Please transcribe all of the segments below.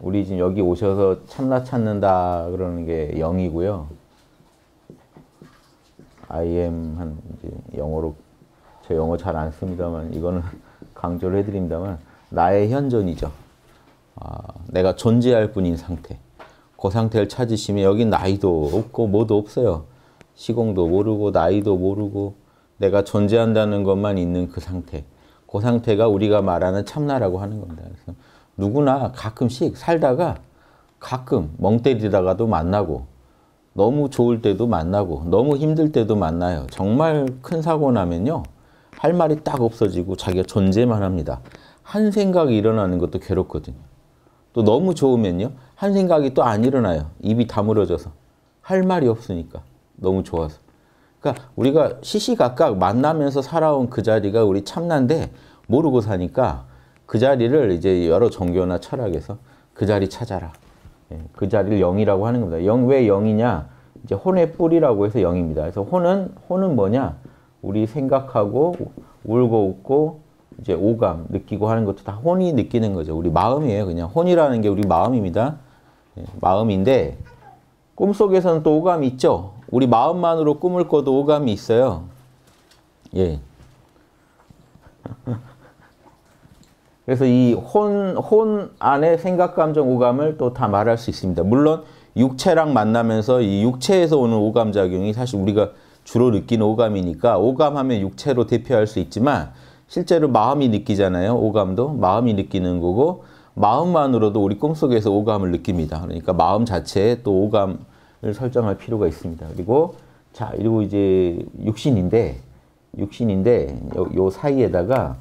우리 지금 여기 오셔서 참나 찾는다 그러는 게영이고요 I am 한 이제 영어로 저 영어 잘 안 씁니다만 이거는 강조를 해드립니다만 나의 현존이죠. 아, 내가 존재할 뿐인 상태. 그 상태를 찾으시면 여기 나이도 없고 뭐도 없어요. 시공도 모르고 나이도 모르고 내가 존재한다는 것만 있는 그 상태. 그 상태가 우리가 말하는 참나라고 하는 겁니다. 그래서 누구나 가끔씩 살다가 가끔 멍 때리다가도 만나고 너무 좋을 때도 만나고 너무 힘들 때도 만나요. 정말 큰 사고 나면요. 할 말이 딱 없어지고 자기가 존재만 합니다. 한 생각이 일어나는 것도 괴롭거든요. 또 너무 좋으면요. 한 생각이 또 안 일어나요. 입이 다물어져서. 할 말이 없으니까. 너무 좋아서. 그러니까 우리가 시시각각 만나면서 살아온 그 자리가 우리 참나인데 모르고 사니까 그 자리를 이제 여러 종교나 철학에서 그 자리 찾아라. 예, 그 자리를 영이라고 하는 겁니다. 영, 왜 영이냐? 이제 혼의 뿌리라고 해서 영입니다. 그래서 혼은, 혼은 뭐냐? 우리 생각하고 울고 웃고 이제 오감 느끼고 하는 것도 다 혼이 느끼는 거죠. 우리 마음이에요. 그냥 혼이라는 게 우리 마음입니다. 예, 마음인데 꿈속에서는 또 오감이 있죠. 우리 마음만으로 꿈을 꿔도 오감이 있어요. 예. 그래서 이 혼, 혼 안에 생각, 감정, 오감을 또 다 말할 수 있습니다. 물론 육체랑 만나면서 이 육체에서 오는 오감작용이 사실 우리가 주로 느끼는 오감이니까 오감하면 육체로 대표할 수 있지만 실제로 마음이 느끼잖아요. 오감도 마음이 느끼는 거고 마음만으로도 우리 꿈속에서 오감을 느낍니다. 그러니까 마음 자체에 또 오감, 설정할 필요가 있습니다. 그리고 자, 그리고 이제 육신인데 육신인데 요, 요 사이에다가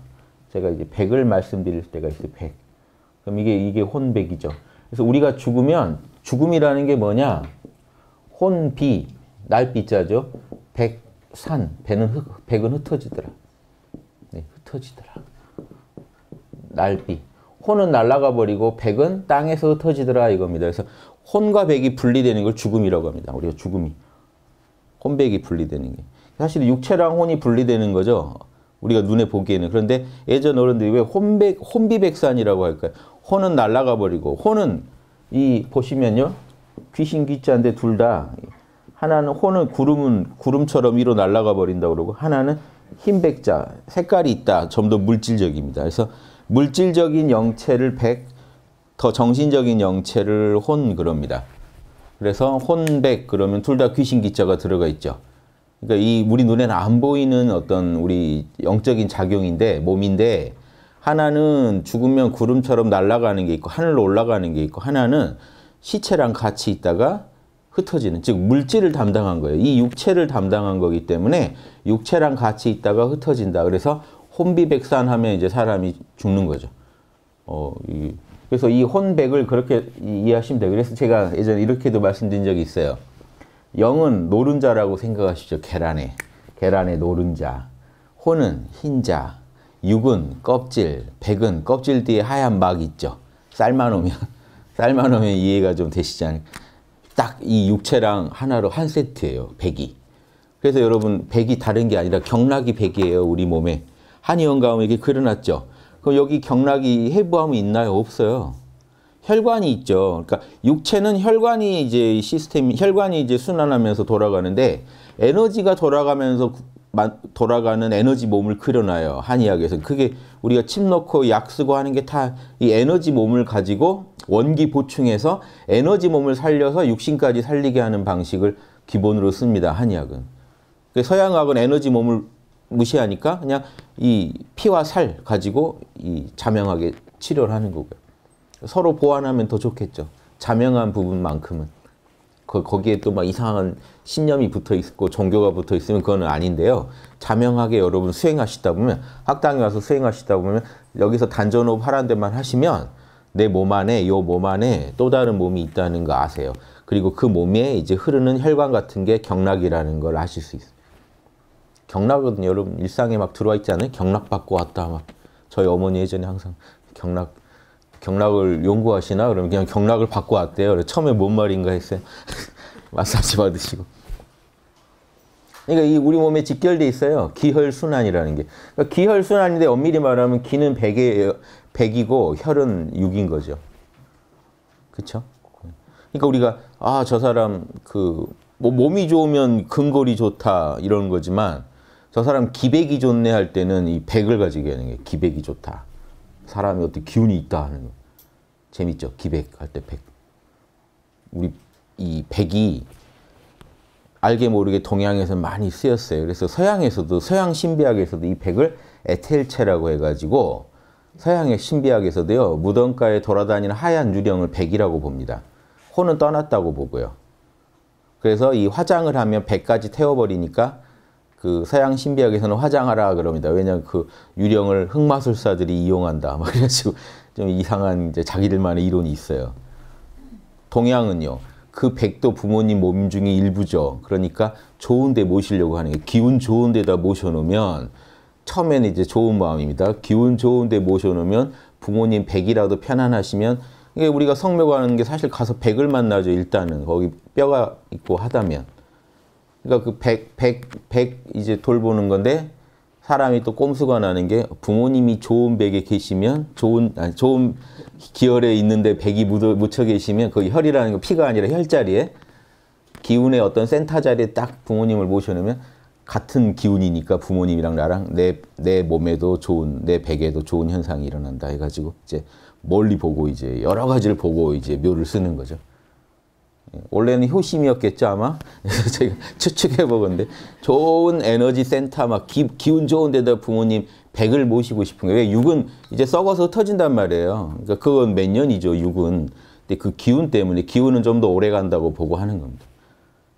제가 이제 백을 말씀드릴 때가 있어요. 백. 그럼 이게 이게 혼백이죠. 그래서 우리가 죽으면 죽음이라는 게 뭐냐? 혼비 날비자죠. 백산 배는 흩, 백은 흩어지더라. 네, 흩어지더라. 날비 혼은 날아가 버리고 백은 땅에서 흩어지더라 이겁니다. 그래서 혼과 백이 분리되는 걸 죽음이라고 합니다. 우리가 죽음이. 혼백이 분리되는 게. 사실 육체랑 혼이 분리되는 거죠. 우리가 눈에 보기에는. 그런데 예전 어른들이 왜 혼백, 혼비백산이라고 할까요? 혼은 날아가 버리고, 혼은 이, 보시면요. 귀신 귀자인데 둘 다. 하나는 혼은 구름은, 구름처럼 위로 날아가 버린다 그러고, 하나는 흰 백자, 색깔이 있다. 좀 더 물질적입니다. 그래서 물질적인 영체를 백, 더 정신적인 영체를 혼 그럽니다. 그래서 혼백 그러면 둘 다 귀신 기자가 들어가 있죠. 그러니까 이 우리 눈에는 안 보이는 어떤 우리 영적인 작용인데 몸인데 하나는 죽으면 구름처럼 날아가는 게 있고 하늘로 올라가는 게 있고 하나는 시체랑 같이 있다가 흩어지는 즉 물질을 담당한 거예요. 이 육체를 담당한 거기 때문에 육체랑 같이 있다가 흩어진다. 그래서 혼비백산하면 이제 사람이 죽는 거죠. 어, 이 그래서 이 혼백을 그렇게 이해하시면 돼요. 그래서 제가 예전에 이렇게도 말씀드린 적이 있어요. 영은 노른자라고 생각하시죠. 계란에. 계란에 노른자. 혼은 흰자. 육은 껍질. 백은 껍질 뒤에 하얀 막 있죠. 쌀만 오면. 쌀만 오면 이해가 좀 되시지 않을까. 딱 이 육체랑 하나로 한 세트예요. 백이. 그래서 여러분 백이 다른 게 아니라 경락이 백이에요. 우리 몸에. 한의원 가면 이렇게 그려놨죠. 그 여기 경락이 해부암이 있나요? 없어요. 혈관이 있죠. 그러니까 육체는 혈관이 이제 시스템, 혈관이 이제 순환하면서 돌아가는데 에너지가 돌아가면서 돌아가는 에너지 몸을 그려놔요. 한의학에서. 그게 우리가 침 넣고 약 쓰고 하는 게 다 이 에너지 몸을 가지고 원기 보충해서 에너지 몸을 살려서 육신까지 살리게 하는 방식을 기본으로 씁니다. 한의학은. 그 서양학은 에너지 몸을 무시하니까 그냥 이 피와 살 가지고 이 자명하게 치료를 하는 거고요. 서로 보완하면 더 좋겠죠. 자명한 부분만큼은. 거, 거기에 또 막 이상한 신념이 붙어 있고 종교가 붙어 있으면 그건 아닌데요. 자명하게 여러분 수행하시다 보면 학당에 와서 수행하시다 보면 여기서 단전호흡 하라는 데만 하시면 내 몸 안에 요 몸 안에 또 다른 몸이 있다는 거 아세요. 그리고 그 몸에 이제 흐르는 혈관 같은 게 경락이라는 걸 아실 수 있어요. 경락거든요. 여러분 일상에 막 들어와 있지 않아요? 경락 받고 왔다 막 저희 어머니 예전에 항상 경락 경락을 연구하시나 그러면 그냥 경락을 받고 왔대요. 그래 처음에 뭔 말인가 했어요. 마사지 받으시고. 그러니까 이 우리 몸에 직결돼 있어요. 기혈 순환이라는 게. 그러니까 기혈 순환인데 엄밀히 말하면 기는 100이고 혈은 6인 거죠. 그렇죠? 그러니까 우리가 아, 저 사람 그 뭐 몸이 좋으면 근골이 좋다 이런 거지만 저 사람 기백이 좋네 할 때는 이 백을 가지게 하는 게 기백이 좋다. 사람이 어떤 기운이 있다 하는 거. 재밌죠? 기백 할 때 백. 우리 이 백이 알게 모르게 동양에서 많이 쓰였어요. 그래서 서양에서도 서양 신비학에서도 이 백을 에텔체라고 해가지고 서양의 신비학에서도요 무덤가에 돌아다니는 하얀 유령을 백이라고 봅니다. 혼은 떠났다고 보고요. 그래서 이 화장을 하면 백까지 태워버리니까 그 서양 신비학에서는 화장하라 그럽니다. 왜냐하면 그 유령을 흑마술사들이 이용한다. 막 그래가지고 좀 이상한 이제 자기들만의 이론이 있어요. 동양은요. 그 백도 부모님 몸 중에 일부죠. 그러니까 좋은 데 모시려고 하는 게 기운 좋은 데다 모셔놓으면 처음에는 이제 좋은 마음입니다. 기운 좋은 데 모셔놓으면 부모님 백이라도 편안하시면 이게 우리가 성묘 가는 게 사실 가서 백을 만나죠. 일단은 거기 뼈가 있고 하다면. 그러니까 그 백, 백, 백 이제 돌보는 건데 사람이 또 꼼수가 나는 게 부모님이 좋은 백에 계시면 좋은 아니, 좋은 기혈에 있는데 백이 묻어, 묻혀 계시면 그 혈이라는 건 피가 아니라 혈자리에 기운의 어떤 센터 자리에 딱 부모님을 모셔놓으면 같은 기운이니까 부모님이랑 나랑 내, 내 몸에도 좋은, 내 백에도 좋은 현상이 일어난다 해가지고 이제 멀리 보고 이제 여러 가지를 보고 이제 묘를 쓰는 거죠. 원래는 효심이었겠죠 아마 그래서 제가 추측해 보건데 좋은 에너지 센터 막 기, 기운 좋은 데다 부모님 백을 모시고 싶은 거예요 왜 육은 이제 썩어서 흩진단 말이에요 그러니까 그건 몇 년이죠 육은 근데 그 기운 때문에 기운은 좀 더 오래 간다고 보고 하는 겁니다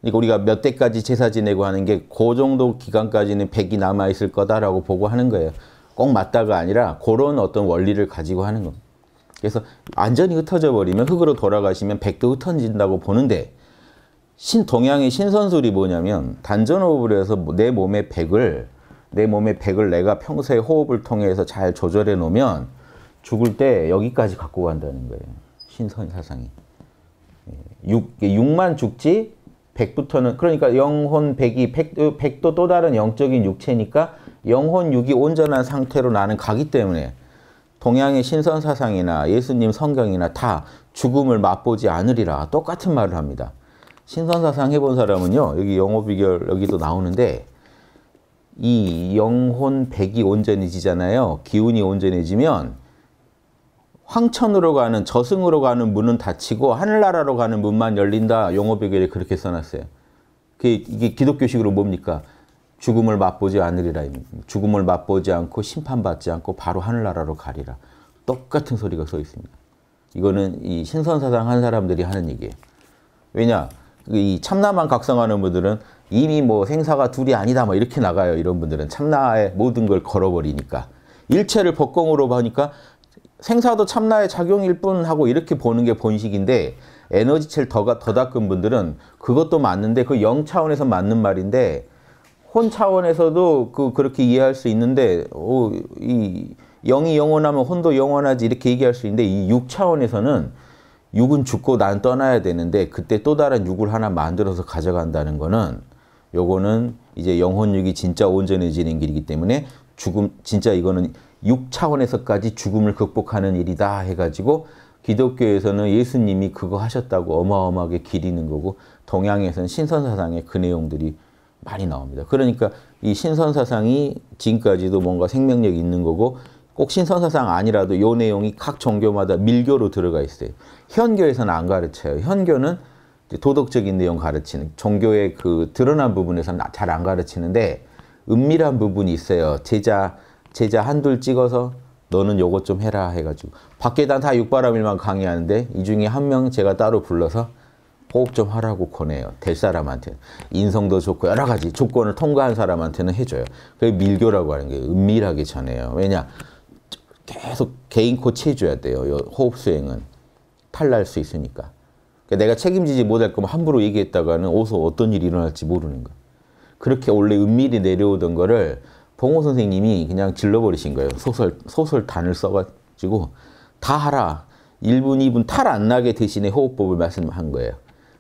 그러니까 우리가 몇 대까지 제사 지내고 하는 게 그 정도 기간까지는 백이 남아 있을 거다라고 보고 하는 거예요 꼭 맞다가 아니라 그런 어떤 원리를 가지고 하는 겁니다 그래서 완전히 흩어져 버리면 흙으로 돌아가시면 백도 흩어진다고 보는데 신 동양의 신선술이 뭐냐면 단전호흡을 해서 내 몸의 백을 내 몸의 백을 내가 평소에 호흡을 통해서 잘 조절해 놓으면 죽을 때 여기까지 갖고 간다는 거예요. 신선 사상이. 6, 예. 6만 죽지 100부터는 그러니까 영혼 100이 1 0도 100도 또 다른 영적인 육체니까 영혼 6이 온전한 상태로 나는 가기 때문에 동양의 신선 사상이나 예수님 성경이나 다 죽음을 맛보지 않으리라 똑같은 말을 합니다. 신선 사상 해본 사람은요. 여기 영어 비결 여기도 나오는데 이 영혼 백이 온전해지잖아요. 기운이 온전해지면 황천으로 가는 저승으로 가는 문은 닫히고 하늘나라로 가는 문만 열린다. 영어 비결에 그렇게 써놨어요. 그게, 이게 기독교식으로 뭡니까? 죽음을 맛보지 않으리라 죽음을 맛보지 않고 심판받지 않고 바로 하늘나라로 가리라. 똑같은 소리가 써 있습니다. 이거는 이 신선사상 한 사람들이 하는 얘기예요. 왜냐? 이 참나만 각성하는 분들은 이미 뭐 생사가 둘이 아니다 뭐 이렇게 나가요. 이런 분들은 참나의 모든 걸 걸어버리니까. 일체를 법공으로 보니까 생사도 참나의 작용일 뿐 하고 이렇게 보는 게 본식인데 에너지체를 더, 더 닦은 분들은 그것도 맞는데 그 영 차원에서 맞는 말인데 혼 차원에서도 그 그렇게 이해할 수 있는데 오, 이 영이 영원하면 혼도 영원하지 이렇게 얘기할 수 있는데 이 육 차원에서는 육은 죽고 난 떠나야 되는데 그때 또 다른 육을 하나 만들어서 가져간다는 거는 요거는 이제 영혼육이 진짜 온전해지는 길이기 때문에 죽음 진짜 이거는 육 차원에서까지 죽음을 극복하는 일이다 해가지고 기독교에서는 예수님이 그거 하셨다고 어마어마하게 기리는 거고 동양에서는 신선사상의 그 내용들이 많이 나옵니다. 그러니까 이 신선 사상이 지금까지도 뭔가 생명력 있는 거고 꼭 신선 사상 아니라도 요 내용이 각 종교마다 밀교로 들어가 있어요. 현교에서는 안 가르쳐요. 현교는 도덕적인 내용 가르치는 종교의 그 드러난 부분에서 잘안 가르치는데 은밀한 부분이 있어요. 제자 제자 한둘 찍어서 너는 요것 좀 해라 해가지고 밖에다 다 육바라밀만 강의하는데 이 중에 한 명 제가 따로 불러서 꼭좀 하라고 권해요. 될 사람한테. 인성도 좋고 여러 가지 조건을 통과한 사람한테는 해줘요. 그게 밀교라고 하는 게 은밀하게 전해요. 왜냐? 계속 개인 코치해줘야 돼요. 호흡 수행은. 탈날 수 있으니까. 그러니까 내가 책임지지 못할 거면 함부로 얘기했다가는 어서 어떤 일이 일어날지 모르는 거 그렇게 원래 은밀히 내려오던 거를 봉호 선생님이 그냥 질러버리신 거예요. 소설, 소설단을 써가지고 다 하라. 1분, 2분 탈 안 나게 대신에 호흡법을 말씀한 거예요.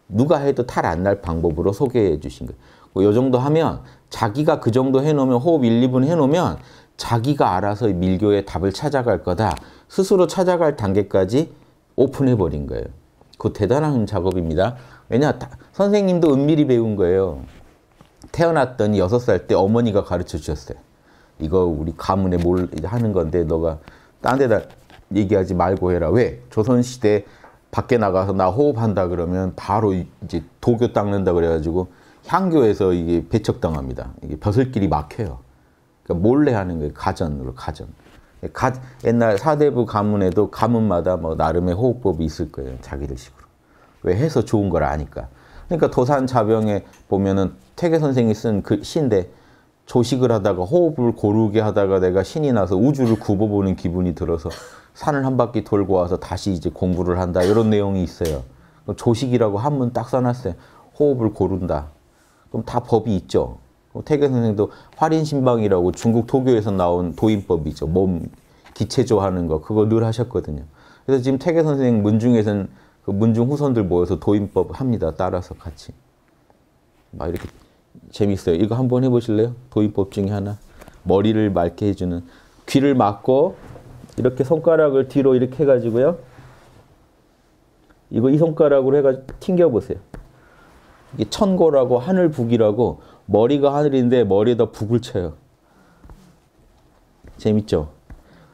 누가 해도 탈 안 날 방법으로 소개해 주신 거예요. 이 뭐 정도 하면 자기가 그 정도 해놓으면 호흡 1, 2분 해놓으면 자기가 알아서 밀교의 답을 찾아갈 거다. 스스로 찾아갈 단계까지 오픈해버린 거예요. 그 대단한 작업입니다. 왜냐, 다, 선생님도 은밀히 배운 거예요. 태어났더니 6살 때 어머니가 가르쳐 주셨어요. 이거 우리 가문에 몰 하는 건데 너가 딴 데다 얘기하지 말고 해라. 왜? 조선시대 밖에 나가서 나 호흡한다 그러면 바로 이제 도교 닦는다 그래가지고 향교에서 이게 배척당합니다. 이게 벼슬길이 막혀요. 그러니까 몰래 하는 거예요. 가전으로 가전. 가, 옛날 사대부 가문에도 가문마다 뭐 나름의 호흡법이 있을 거예요. 자기들식으로. 왜 해서 좋은 걸 아니까. 그러니까 도산 자병에 보면은 퇴계 선생이 쓴 그 시인데 조식을 하다가 호흡을 고르게 하다가 내가 신이 나서 우주를 굽어보는 기분이 들어서 산을 한 바퀴 돌고 와서 다시 이제 공부를 한다 이런 내용이 있어요. 조식이라고 한 문 딱 써놨어요. 호흡을 고른다. 그럼 다 법이 있죠. 태계 선생도 활인신방이라고 중국 도교에서 나온 도인법이죠. 몸 기체조하는 거 그거 늘 하셨거든요. 그래서 지금 태계 선생 문중에서는 그 문중 후손들 모여서 도인법 합니다. 따라서 같이 막 이렇게 재밌어요. 이거 한 번 해보실래요? 도인법 중에 하나 머리를 맑게 해주는 귀를 막고 이렇게 손가락을 뒤로 이렇게 해가지고요. 이거 이 손가락으로 해가지고 튕겨보세요. 이게 천고라고 하늘 북이라고 머리가 하늘인데 머리에다 북을 쳐요. 재밌죠?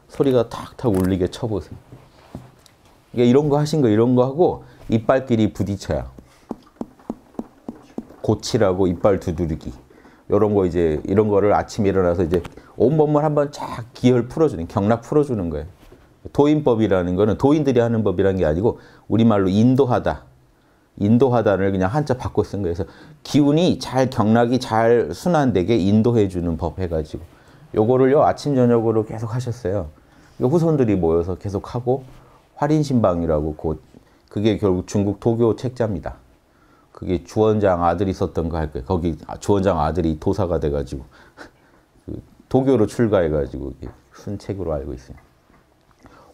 소리가 탁탁 울리게 쳐보세요. 이게 이런 거 하신 거 이런 거 하고 이빨끼리 부딪혀요. 고치라고 이빨 두드리기. 이런 거 이제 이런 거를 아침에 일어나서 이제 온몸을 한번 쫙 기혈 풀어주는 경락 풀어주는 거예요. 도인법이라는 거는 도인들이 하는 법이라는 게 아니고 우리말로 인도하다. 인도하다를 그냥 한자 바꿔 쓴거예서 기운이 잘 경락이 잘 순환되게 인도해 주는 법 해가지고 요거를요 아침 저녁으로 계속 하셨어요. 후손들이 모여서 계속 하고 화린신방이라고 곧 그게 결국 중국 도교 책자입니다. 그게 주원장 아들이 썼던 거 할 거예요. 거기 아, 주원장 아들이 도사가 돼가지고 도교로 출가해가지고 순책으로 알고 있어요.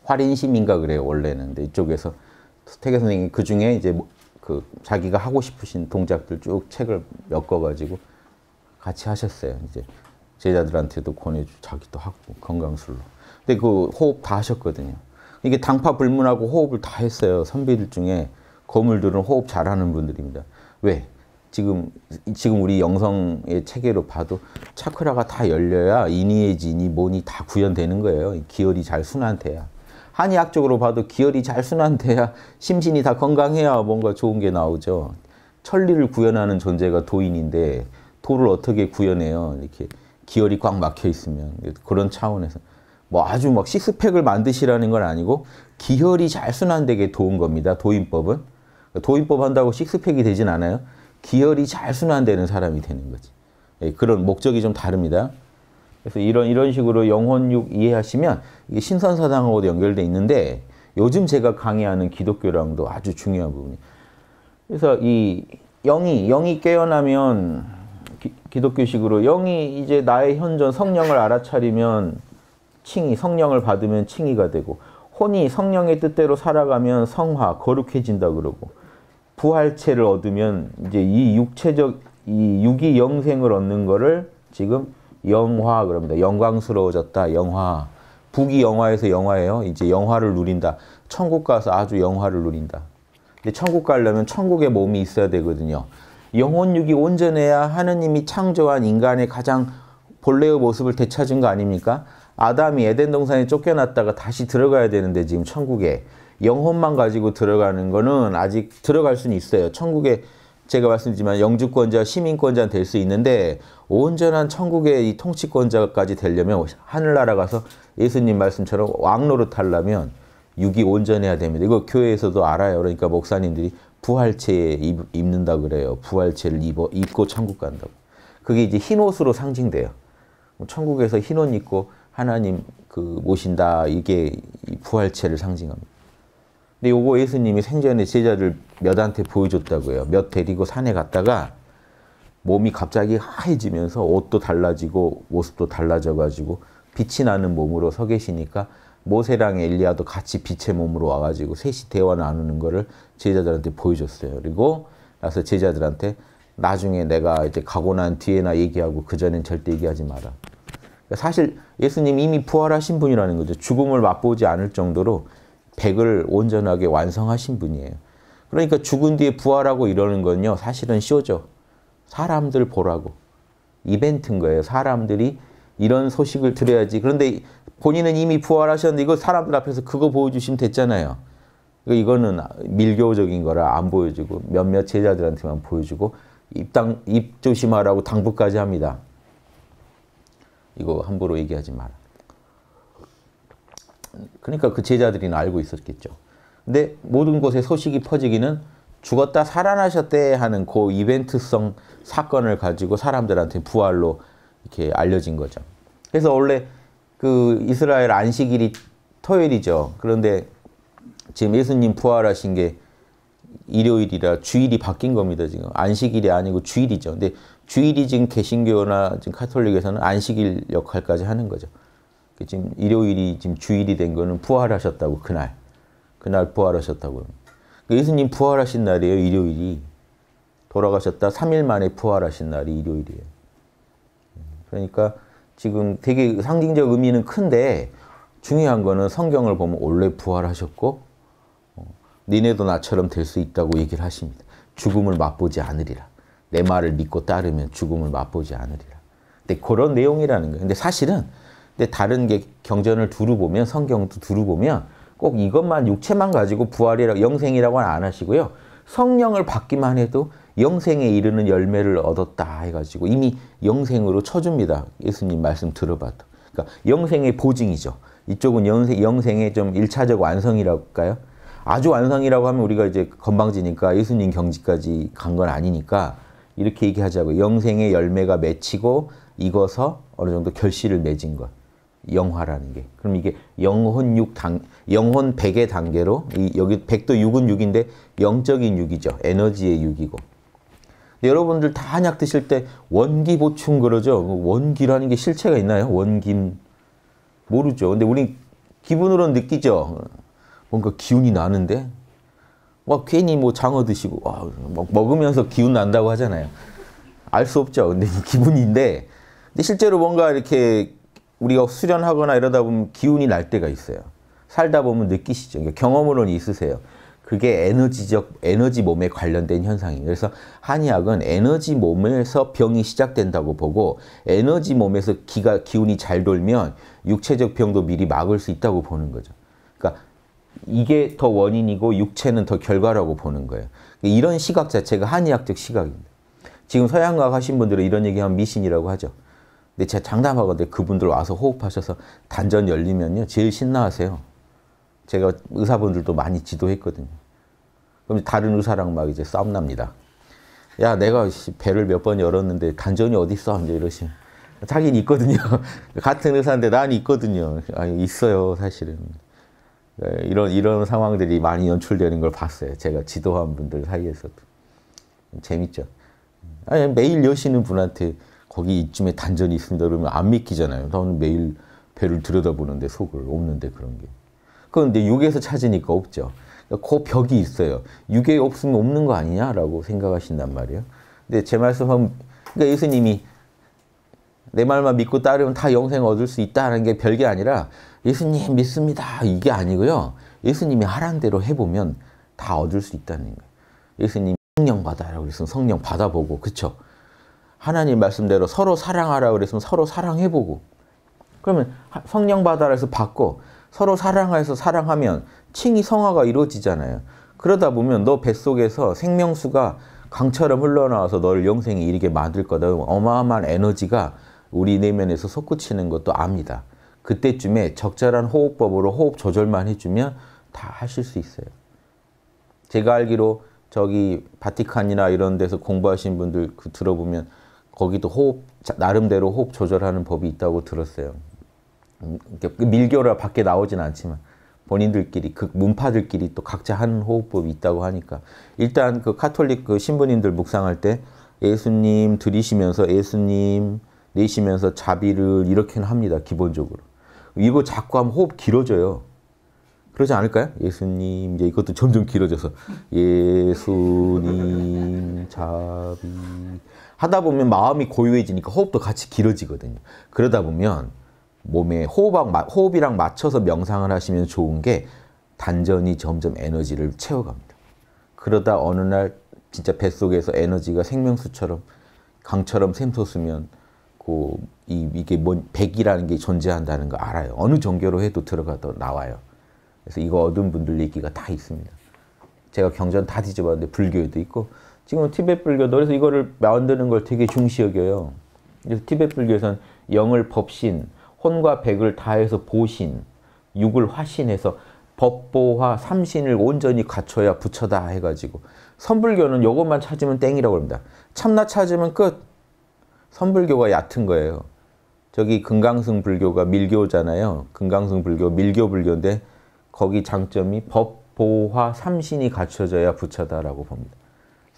화린심인가 그래요 원래는. 근데 이쪽에서 스태계 선생님 그 중에 이제 뭐 그 자기가 하고 싶으신 동작들 쭉 책을 엮어가지고 같이 하셨어요. 이제 제자들한테도 권해주 자기도 하고 건강술로. 근데 그 호흡 다 하셨거든요. 이게 당파 불문하고 호흡을 다 했어요. 선비들 중에 거물들은 호흡 잘하는 분들입니다. 왜? 지금 지금 우리 영성의 체계로 봐도 차크라가 다 열려야 인이의 진이 뭐니 다 구현되는 거예요. 기혈이 잘 순환돼야. 한의학적으로 봐도 기혈이 잘 순환돼야 심신이 다 건강해야 뭔가 좋은 게 나오죠. 천리를 구현하는 존재가 도인인데 도를 어떻게 구현해요? 이렇게 기혈이 꽉 막혀 있으면 그런 차원에서 뭐 아주 막 식스팩을 만드시라는 건 아니고 기혈이 잘 순환되게 도운 겁니다. 도인법은 도인법 한다고 식스팩이 되진 않아요. 기혈이 잘 순환되는 사람이 되는 거지. 예, 그런 목적이 좀 다릅니다. 그래서 이런 이런 식으로 영혼육 이해하시면 이게 신선사상하고도 연결돼 있는데 요즘 제가 강의하는 기독교랑도 아주 중요한 부분이. 그래서 이 영이 영이 깨어나면 기, 독교식으로 영이 이제 나의 현존 성령을 알아차리면 칭이 성령을 받으면 칭이가 되고 혼이 성령의 뜻대로 살아가면 성화 거룩해진다 그러고 부활체를 얻으면 이제 이 육체적 이 육이 영생을 얻는 거를 지금 영화 그럽니다. 영광스러워졌다. 영화. 북이 영화에서 영화예요. 이제 영화를 누린다. 천국 가서 아주 영화를 누린다. 근데 천국 가려면 천국의 몸이 있어야 되거든요. 영혼육이 온전해야 하느님이 창조한 인간의 가장 본래의 모습을 되찾은 거 아닙니까? 아담이 에덴 동산에 쫓겨났다가 다시 들어가야 되는데 지금 천국에 영혼만 가지고 들어가는 거는 아직 들어갈 수는 있어요. 천국에 제가 말씀드리지만 영주권자, 시민권자될 수 있는데 온전한 천국의 이 통치권자까지 되려면 하늘나라 가서 예수님 말씀처럼 왕로로 탈려면 육이 온전해야 됩니다. 이거 교회에서도 알아요. 그러니까 목사님들이 부활체에 입는다 그래요. 부활체를 입어, 입고 천국 간다고. 그게 이제 흰 옷으로 상징돼요. 천국에서 흰옷 입고 하나님 그 모신다. 이게 부활체를 상징합니다. 근데 요거 예수님이 생전에 제자들 몇한테 보여줬다고 해요. 몇 데리고 산에 갔다가 몸이 갑자기 하얘지면서 옷도 달라지고 모습도 달라져가지고 빛이 나는 몸으로 서 계시니까 모세랑 엘리야도 같이 빛의 몸으로 와가지고 셋이 대화 나누는 거를 제자들한테 보여줬어요. 그리고 나서 제자들한테 나중에 내가 이제 가고 난 뒤에나 얘기하고 그전엔 절대 얘기하지 마라. 그러니까 사실 예수님 이미 부활하신 분이라는 거죠. 죽음을 맛보지 않을 정도로 백을 온전하게 완성하신 분이에요. 그러니까 죽은 뒤에 부활하고 이러는 건요. 사실은 쇼죠. 사람들 보라고. 이벤트인 거예요. 사람들이 이런 소식을 들어야지. 그런데 본인은 이미 부활하셨는데 이거 사람들 앞에서 그거 보여주시면 됐잖아요. 그러니까 이거는 밀교적인 거라 안 보여주고 몇몇 제자들한테만 보여주고 입당, 입 조심하라고 당부까지 합니다. 이거 함부로 얘기하지 마라. 그러니까 그제자들이 알고 있었겠죠. 근데 모든 곳에 소식이 퍼지기는 죽었다 살아나셨대 하는 그 이벤트성 사건을 가지고 사람들한테 부활로 이렇게 알려진 거죠. 그래서 원래 그 이스라엘 안식일이 토요일이죠. 그런데 지금 예수님 부활하신 게 일요일이라 주일이 바뀐 겁니다. 지금 안식일이 아니고 주일이죠. 근데 주일이 지금 개신교나 지금 카톨릭에서는 안식일 역할까지 하는 거죠. 그 지금 일요일이 지금 주일이 된 거는 부활하셨다고 그날 그날 부활하셨다고 그러니까 예수님 부활하신 날이에요 일요일이 돌아가셨다 3일 만에 부활하신 날이 일요일이에요 그러니까 지금 되게 상징적 의미는 큰데 중요한 거는 성경을 보면 원래 부활하셨고 어, 니네도 나처럼 될 수 있다고 얘기를 하십니다 죽음을 맛보지 않으리라 내 말을 믿고 따르면 죽음을 맛보지 않으리라 근데 그런 내용이라는 거예요 근데 사실은 근데 다른 게 경전을 두루 보면 성경도 두루 보면 꼭 이것만 육체만 가지고 부활이라고 영생이라고는 안 하시고요. 성령을 받기만 해도 영생에 이르는 열매를 얻었다 해가지고 이미 영생으로 쳐줍니다. 예수님 말씀 들어봐도. 그러니까 영생의 보증이죠. 이쪽은 영생, 영생의 좀 1차적 완성이라고 할까요? 아주 완성이라고 하면 우리가 이제 건방지니까 예수님 경지까지 간 건 아니니까 이렇게 얘기하자고 영생의 열매가 맺히고 익어서 어느 정도 결실을 맺은 것. 영화라는 게. 그럼 이게 영혼 6 단, 영혼 100의 단계로, 이, 여기 100도 6은 6인데 영적인 6이죠. 에너지의 6이고. 여러분들 다 한약 드실 때 원기 보충 그러죠. 뭐 원기라는 게 실체가 있나요? 원김. 모르죠. 근데 우리 기분으로 느끼죠. 뭔가 기운이 나는데? 막 괜히 뭐 장어 드시고, 와, 먹으면서 기운 난다고 하잖아요. 알 수 없죠. 근데 기분인데. 근데 실제로 뭔가 이렇게 우리가 수련하거나 이러다 보면 기운이 날 때가 있어요. 살다 보면 느끼시죠. 경험으로는 있으세요. 그게 에너지적, 에너지 몸에 관련된 현상이에요. 그래서 한의학은 에너지 몸에서 병이 시작된다고 보고 에너지 몸에서 기가, 기운이 잘 돌면 육체적 병도 미리 막을 수 있다고 보는 거죠. 그러니까 이게 더 원인이고 육체는 더 결과라고 보는 거예요. 그러니까 이런 시각 자체가 한의학적 시각입니다. 지금 서양과학 하신 분들은 이런 얘기하면 미신이라고 하죠. 근데 제가 장담하거든요. 그분들 와서 호흡하셔서 단전 열리면요. 제일 신나하세요. 제가 의사분들도 많이 지도했거든요. 그럼 다른 의사랑 막 이제 싸움 납니다. 야, 내가 배를 몇 번 열었는데 단전이 어디 있어? 이제 이러시. 자기는 있거든요. 같은 의사인데 난 있거든요. 아, 있어요, 사실은. 네, 이런 이런 상황들이 많이 연출되는 걸 봤어요. 제가 지도한 분들 사이에서도 재밌죠. 아니, 매일 여시는 분한테 거기 이쯤에 단전이 있습니다. 그러면 안 믿기잖아요. 나는 매일 배를 들여다보는데 속을 없는데 그런 게. 그런데 육에서 찾으니까 없죠. 그러니까 그 벽이 있어요. 육에 없으면 없는 거 아니냐라고 생각하신단 말이에요. 근데 제말씀하 그러니까 예수님이 내 말만 믿고 따르면 다 영생 얻을 수 있다는 게 별게 아니라 예수님 믿습니다 이게 아니고요. 예수님이 하란 대로 해보면 다 얻을 수 있다는 거예요. 예수님 성령 받아라 그래서 성령 받아보고 그쵸? 하나님 말씀대로 서로 사랑하라 그랬으면 서로 사랑해보고 그러면 성령 받아라 해서 받고 서로 사랑해서 사랑하면 칭이 성화가 이루어지잖아요. 그러다 보면 너 뱃속에서 생명수가 강처럼 흘러나와서 너를 영생에 이르게 만들 거다. 어마어마한 에너지가 우리 내면에서 솟구치는 것도 압니다. 그때쯤에 적절한 호흡법으로 호흡 조절만 해주면 다 하실 수 있어요. 제가 알기로 저기 바티칸이나 이런 데서 공부하신 분들 그 들어보면 거기도 호흡 나름대로 호흡 조절하는 법이 있다고 들었어요. 음, 그러니까 그 밀교라 밖에 나오진 않지만 본인들끼리 그 문파들끼리 또 각자 하는 호흡법이 있다고 하니까 일단 그 카톨릭 그 신부님들 묵상할 때 예수님 들이시면서 예수님 내쉬면서 자비를 이렇게는 합니다 기본적으로 이거 자꾸 하면 호흡 길어져요 그러지 않을까요? 예수님 이제 이것도 점점 길어져서 예수님 자비 하다 보면 마음이 고요해지니까 호흡도 같이 길어지거든요. 그러다 보면 몸에 호흡, 호흡이랑 맞춰서 명상을 하시면 좋은 게 단전이 점점 에너지를 채워갑니다. 그러다 어느 날 진짜 뱃속에서 에너지가 생명수처럼 강처럼 샘솟으면 그 이, 이게 뭔 백이라는 게 존재한다는 거 알아요. 어느 종교로 해도 들어가도 나와요. 그래서 이거 얻은 분들 얘기가 다 있습니다. 제가 경전 다 뒤져봤는데 불교에도 있고 지금은 티벳 불교도 그래서 이거를 만드는 걸 되게 중시 여겨요. 그래서 티벳 불교에서는 영을 법신, 혼과 백을 다해서 보신, 육을 화신해서 법보화 삼신을 온전히 갖춰야 부처다 해가지고 선불교는 요것만 찾으면 땡이라고 합니다. 참나 찾으면 끝. 선불교가 얕은 거예요. 저기 금강승 불교가 밀교잖아요. 금강승 불교 밀교 불교인데 거기 장점이 법보화 삼신이 갖춰져야 부처다라고 봅니다.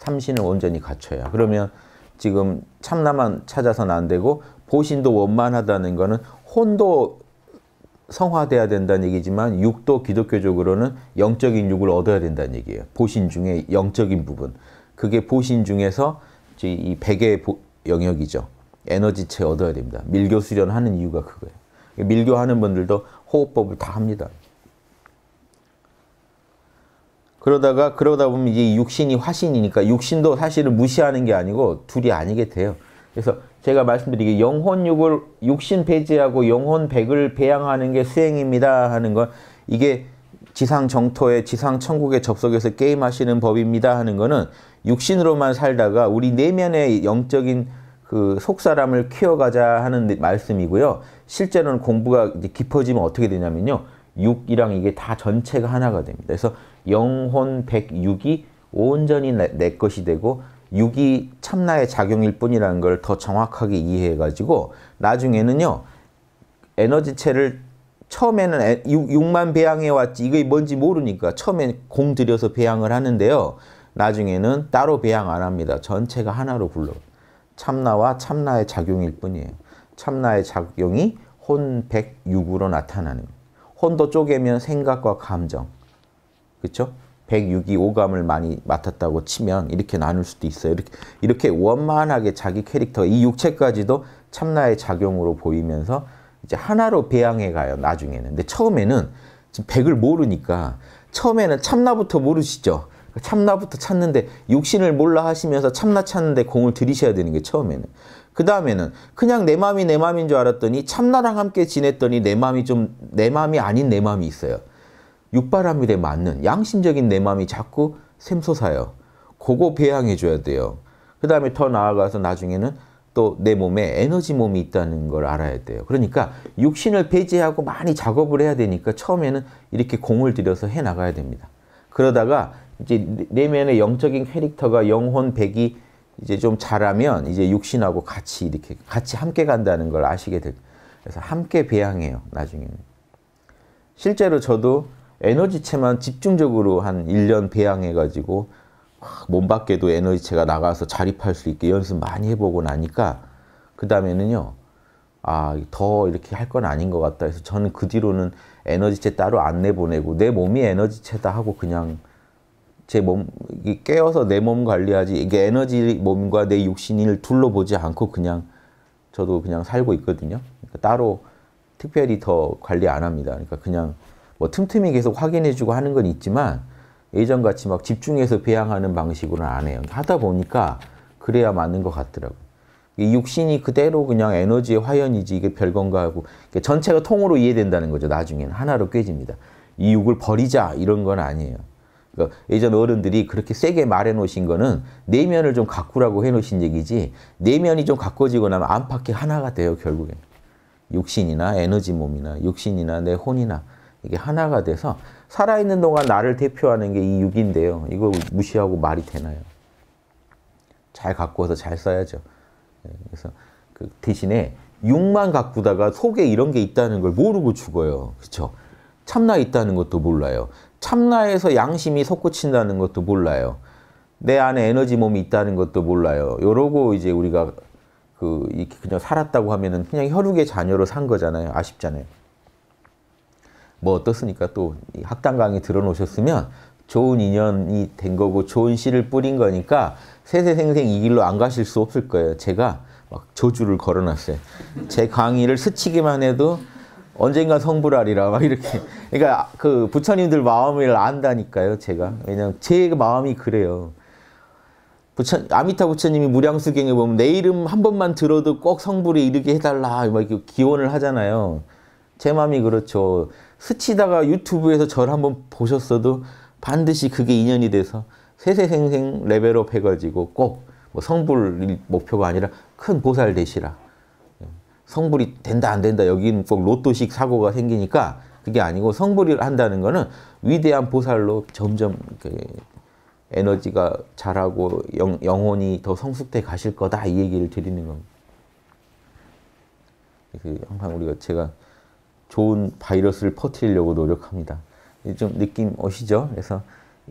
삼신을 온전히 갖춰야. 그러면 지금 참나만 찾아서는 안 되고 보신도 원만하다는 거는 혼도 성화돼야 된다는 얘기지만 육도 기독교적으로는 영적인 육을 얻어야 된다는 얘기예요. 보신 중에 영적인 부분. 그게 보신 중에서 이 백의 영역이죠. 에너지체 얻어야 됩니다. 밀교 수련하는 이유가 그거예요. 밀교하는 분들도 호흡법을 다 합니다. 그러다가 그러다 보면 이제 육신이 화신이니까 육신도 사실은 무시하는 게 아니고 둘이 아니게 돼요. 그래서 제가 말씀드리기 영혼육을 육신 배제하고 영혼 백을 배양하는 게 수행입니다 하는 건 이게 지상 정토에 지상 천국에 접속해서 게임하시는 법입니다 하는 거는 육신으로만 살다가 우리 내면의 영적인 그 속사람을 키워가자 하는 말씀이고요. 실제로는 공부가 깊어지면 어떻게 되냐면요. 육이랑 이게 다 전체가 하나가 됩니다. 그래서 영혼 106이 온전히 내, 내 것이 되고 6이 참나의 작용일 뿐이라는 걸 더 정확하게 이해해가지고 나중에는요 에너지체를 처음에는 6, 만 배양해 왔지 이게 뭔지 모르니까 처음엔 공 들여서 배양을 하는데요 나중에는 따로 배양 안 합니다 전체가 하나로 불러 참나와 참나의 작용일 뿐이에요 참나의 작용이 혼1 0 6으로 나타나는 혼도 쪼개면 생각과 감정 그렇죠? 106이 오감을 많이 맡았다고 치면 이렇게 나눌 수도 있어요. 이렇게, 이렇게 원만하게 자기 캐릭터, 이 육체까지도 참나의 작용으로 보이면서 이제 하나로 배양해 가요, 나중에는. 근데 처음에는 지금 100을 모르니까 처음에는 참나부터 모르시죠? 참나부터 찾는데 육신을 몰라 하시면서 참나 찾는데 공을 들이셔야 되는 게 처음에는. 그 다음에는 그냥 내 마음이 내 마음인 줄 알았더니 참나랑 함께 지냈더니 내 마음이 좀 내 마음이 아닌 내 마음이 있어요. 육바람일에 맞는 양심적인 내 마음이 자꾸 샘솟아요. 그거 배양해줘야 돼요. 그 다음에 더 나아가서 나중에는 또 내 몸에 에너지 몸이 있다는 걸 알아야 돼요. 그러니까 육신을 배제하고 많이 작업을 해야 되니까 처음에는 이렇게 공을 들여서 해 나가야 됩니다. 그러다가 이제 내면의 영적인 캐릭터가 영혼 백이 이제 좀 자라면 이제 육신하고 같이 이렇게 같이 함께 간다는 걸 아시게 됩니다. 그래서 함께 배양해요, 나중에는. 실제로 저도 에너지체만 집중적으로 한 1년 배양해가지고 몸 밖에도 에너지체가 나가서 자립할 수 있게 연습 많이 해보고 나니까 그 다음에는요. 아, 더 이렇게 할 건 아닌 것 같다 해서 저는 그 뒤로는 에너지체 따로 안 내보내고 내 몸이 에너지체다 하고 그냥 제 몸, 깨어서 내 몸 관리하지 이게 에너지 몸과 내 육신을 둘러보지 않고 그냥 저도 그냥 살고 있거든요. 그러니까 따로 특별히 더 관리 안 합니다. 그러니까 그냥 뭐 틈틈이 계속 확인해주고 하는 건 있지만 예전같이 막 집중해서 배양하는 방식으로는 안 해요. 하다 보니까 그래야 맞는 것 같더라고요. 육신이 그대로 그냥 에너지의 화연이지 이게 별건가 하고 전체가 통으로 이해된다는 거죠. 나중에는 하나로 깨집니다. 이 육을 버리자 이런 건 아니에요. 그러니까 예전 어른들이 그렇게 세게 말해 놓으신 거는 내면을 좀 가꾸라고 해 놓으신 얘기지 내면이 좀 가꿔지고 나면 안팎이 하나가 돼요 결국엔. 육신이나 에너지 몸이나 육신이나 내 혼이나 이게 하나가 돼서 살아있는 동안 나를 대표하는 게 이 육인데요. 이거 무시하고 말이 되나요? 잘 갖고 와서 잘 써야죠. 예, 그래서 그 대신에 육만 가꾸다가 속에 이런 게 있다는 걸 모르고 죽어요. 그렇죠? 참나 있다는 것도 몰라요. 참나에서 양심이 솟구친다는 것도 몰라요. 내 안에 에너지 몸이 있다는 것도 몰라요. 이러고 이제 우리가 그 이렇게 그냥 살았다고 하면은 그냥 혈육의 자녀로 산 거잖아요. 아쉽잖아요. 뭐 어떻습니까? 또 학당 강의 들어놓으셨으면 좋은 인연이 된 거고 좋은 씨를 뿌린 거니까 세세생생 이 길로 안 가실 수 없을 거예요. 제가 막 저주를 걸어놨어요. 제 강의를 스치기만 해도 언젠가 성불하리라 막 이렇게. 그러니까 그 부처님들 마음을 안다니까요. 제가 왜냐면 제 마음이 그래요. 부처 아미타 부처님이 무량수경에 보면 내 이름 한 번만 들어도 꼭 성불에 이르게 해달라 막 이렇게 기원을 하잖아요. 제 마음이 그렇죠. 스치다가 유튜브에서 절 한번 보셨어도 반드시 그게 인연이 돼서 세세생생 레벨업 해가지고 꼭뭐 성불 목표가 아니라 큰 보살 되시라. 성불이 된다 안 된다 여기는 꼭 로또식 사고가 생기니까 그게 아니고 성불을 한다는 거는 위대한 보살로 점점 에너지가 자라고 영, 영혼이 더 성숙돼 가실 거다 이 얘기를 드리는 겁니다. 그 항상 우리가 제가 좋은 바이러스를 퍼뜨리려고 노력합니다. 좀 느낌 오시죠? 그래서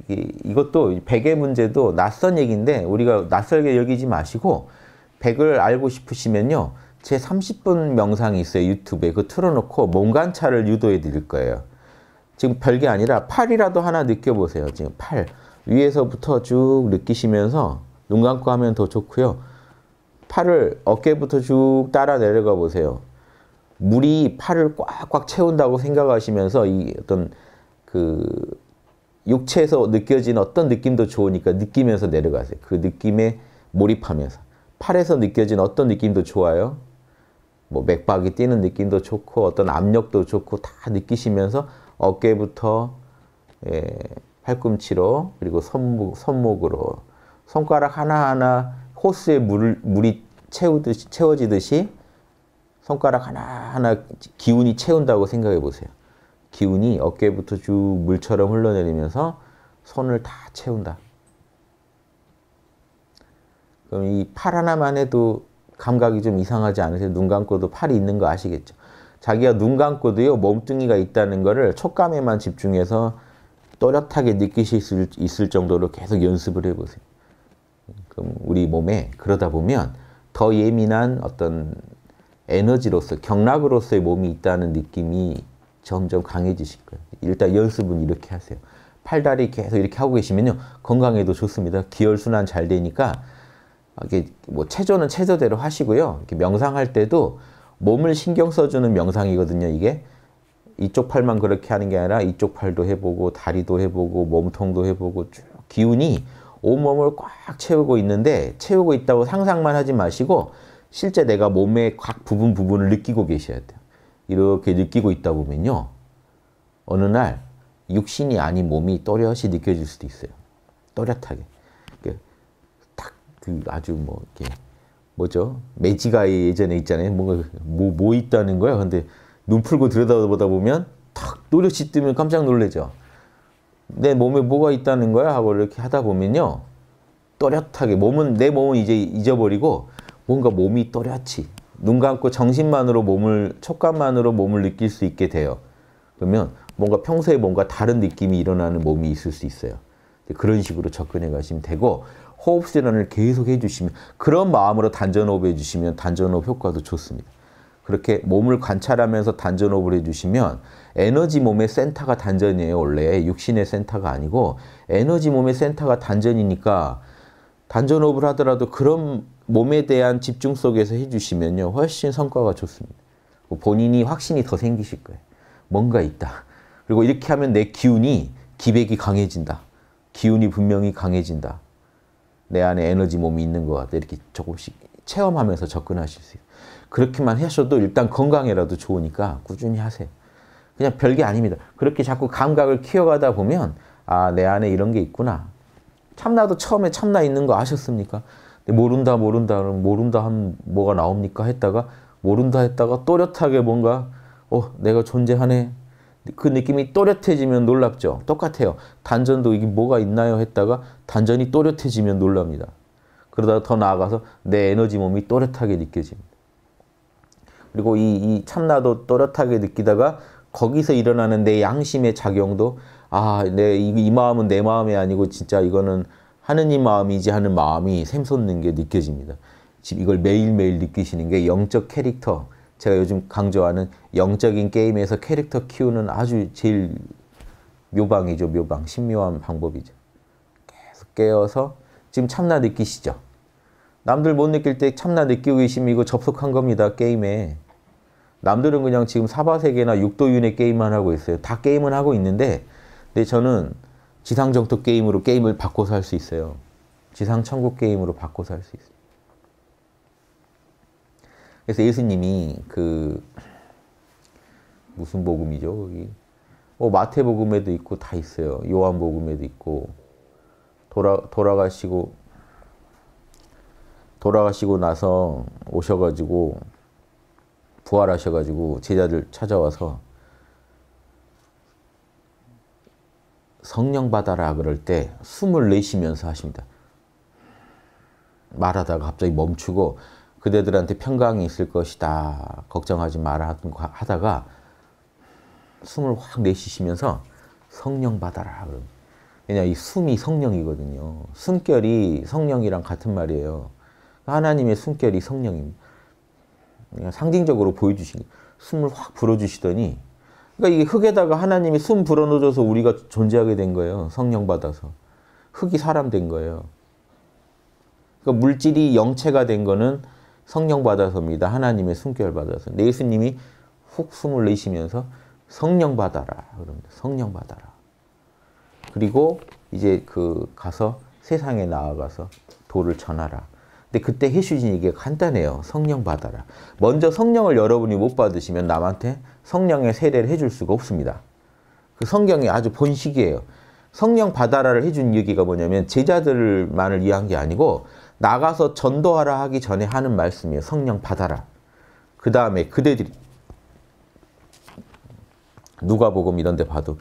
이것도 백의 문제도 낯선 얘기인데 우리가 낯설게 여기지 마시고 백을 알고 싶으시면요. 제 30분 명상이 있어요. 유튜브에. 그 틀어놓고 몸관찰을 유도해 드릴 거예요. 지금 별게 아니라 팔이라도 하나 느껴보세요. 지금 팔. 위에서부터 쭉 느끼시면서 눈 감고 하면 더 좋고요. 팔을 어깨부터 쭉 따라 내려가 보세요. 물이 팔을 꽉꽉 채운다고 생각하시면서 이 어떤 그 육체에서 느껴진 어떤 느낌도 좋으니까 느끼면서 내려가세요. 그 느낌에 몰입하면서. 팔에서 느껴지 어떤 느낌도 좋아요. 뭐 맥박이 뛰는 느낌도 좋고 어떤 압력도 좋고 다 느끼시면서 어깨부터 예, 팔꿈치로 그리고 손목, 손목으로 손가락 하나하나 호스에 물 물이 채우듯이, 채워지듯이 손가락 하나하나 기운이 채운다고 생각해 보세요. 기운이 어깨부터 쭉 물처럼 흘러내리면서 손을 다 채운다. 그럼 이 팔 하나만 해도 감각이 좀 이상하지 않으세요? 눈 감고도 팔이 있는 거 아시겠죠? 자기가 눈 감고도요, 몸뚱이가 있다는 거를 촉감에만 집중해서 또렷하게 느끼실 수 있을 정도로 계속 연습을 해보세요. 그럼 우리 몸에 그러다 보면 더 예민한 어떤 에너지로서 경락으로서의 몸이 있다는 느낌이 점점 강해지실 거예요. 일단 연습은 이렇게 하세요. 팔다리 계속 이렇게 하고 계시면요 건강에도 좋습니다. 기혈 순환 잘 되니까 이게 뭐 체조는 체조대로 하시고요. 이렇게 명상할 때도 몸을 신경 써주는 명상이거든요. 이게 이쪽 팔만 그렇게 하는 게 아니라 이쪽 팔도 해보고 다리도 해보고 몸통도 해보고 쭉 기운이 온몸을 꽉 채우고 있는데 채우고 있다고 상상만 하지 마시고 실제 내가 몸의 각 부분 부분을 느끼고 계셔야 돼요. 이렇게 느끼고 있다 보면요. 어느 날 육신이 아닌 몸이 또렷이 느껴질 수도 있어요. 또렷하게. 딱그 아주 뭐 이렇게 뭐죠? 매지가 예전에 있잖아요. 뭔가 뭐, 뭐 있다는 거야. 근데 눈 풀고 들여다보다 보면 탁 또렷이 뜨면 깜짝 놀래죠. 내 몸에 뭐가 있다는 거야 하고 이렇게 하다 보면요. 또렷하게 몸은 내 몸은 이제 잊어버리고 뭔가 몸이 또렷이 눈 감고 정신만으로 몸을 촉감만으로 몸을 느낄 수 있게 돼요. 그러면 뭔가 평소에 뭔가 다른 느낌이 일어나는 몸이 있을 수 있어요. 그런 식으로 접근해 가시면 되고 호흡 질환을 계속 해주시면 그런 마음으로 단전호흡 해주시면 단전호흡 효과도 좋습니다. 그렇게 몸을 관찰하면서 단전호흡을 해주시면 에너지 몸의 센터가 단전이에요. 원래 육신의 센터가 아니고 에너지 몸의 센터가 단전이니까 단전호흡을 하더라도 그런 몸에 대한 집중 속에서 해주시면요. 훨씬 성과가 좋습니다. 뭐 본인이 확신이 더 생기실 거예요. 뭔가 있다. 그리고 이렇게 하면 내 기운이 기백이 강해진다. 기운이 분명히 강해진다. 내 안에 에너지 몸이 있는 것 같다. 이렇게 조금씩 체험하면서 접근하실 수 있어요. 그렇게만 하셔도 일단 건강에라도 좋으니까 꾸준히 하세요. 그냥 별게 아닙니다. 그렇게 자꾸 감각을 키워가다 보면 아, 내 안에 이런 게 있구나. 참나도 처음에 참나 있는 거 아셨습니까? 모른다 모른다 그럼 모른다 한 뭐가 나옵니까 했다가 모른다 했다가 또렷하게 뭔가 어 내가 존재하네 그 느낌이 또렷해지면 놀랍죠. 똑같아요. 단전도 이게 뭐가 있나요 했다가 단전이 또렷해지면 놀랍니다. 그러다가 더 나아가서 내 에너지 몸이 또렷하게 느껴집니다. 그리고 이, 이 참나도 또렷하게 느끼다가 거기서 일어나는 내 양심의 작용도 아, 내, 이, 이 마음은 내 마음이 아니고 진짜 이거는 하느님 마음이지 하는 마음이 샘솟는 게 느껴집니다. 지금 이걸 매일매일 느끼시는 게 영적 캐릭터, 제가 요즘 강조하는 영적인 게임에서 캐릭터 키우는 아주 제일 묘방이죠. 묘방, 신묘한 방법이죠. 계속 깨어서 지금 참나 느끼시죠? 남들 못 느낄 때 참나 느끼고 계시면 이거 접속한 겁니다. 게임에. 남들은 그냥 지금 사바세계나 육도윤회 게임만 하고 있어요. 다 게임은 하고 있는데 근데 저는 지상정토 게임으로 게임을 바꿔서 할 수 있어요. 지상천국 게임으로 바꿔서 할 수 있어요. 그래서 예수님이 그 무슨 복음이죠? 거기 어, 마태복음에도 있고 다 있어요. 요한복음에도 있고 돌아 돌아가시고 돌아가시고 나서 오셔가지고 부활하셔가지고 제자들 찾아와서 성령 받아라 그럴 때 숨을 내쉬면서 하십니다. 말하다가 갑자기 멈추고 그대들한테 평강이 있을 것이다. 걱정하지 마라 하다가 숨을 확 내쉬시면서 성령 받아라. 왜냐, 이 숨이 성령이거든요. 숨결이 성령이랑 같은 말이에요. 하나님의 숨결이 성령입니다. 상징적으로 보여주신 숨을 확 불어주시더니 그러니까 이게 흙에다가 하나님이 숨 불어넣어줘서 우리가 존재하게 된 거예요. 성령 받아서. 흙이 사람 된 거예요. 그러니까 물질이 영체가 된 거는 성령 받아서입니다. 하나님의 숨결 받아서. 예수님이 훅 숨을 내쉬면서 성령 받아라. 그럽니다. 성령 받아라. 그리고 이제 그 가서 세상에 나아가서 도를 전하라. 근데 그때 해슈진 얘기가 간단해요. 성령 받아라. 먼저 성령을 여러분이 못 받으시면 남한테 성령의 세례를 해줄 수가 없습니다. 그 성경이 아주 본식이에요. 성령 받아라를 해준 얘기가 뭐냐면 제자들만을 위한 게 아니고 나가서 전도하라 하기 전에 하는 말씀이에요. 성령 받아라. 그 다음에 그대들이 누가복음 이런 데 봐도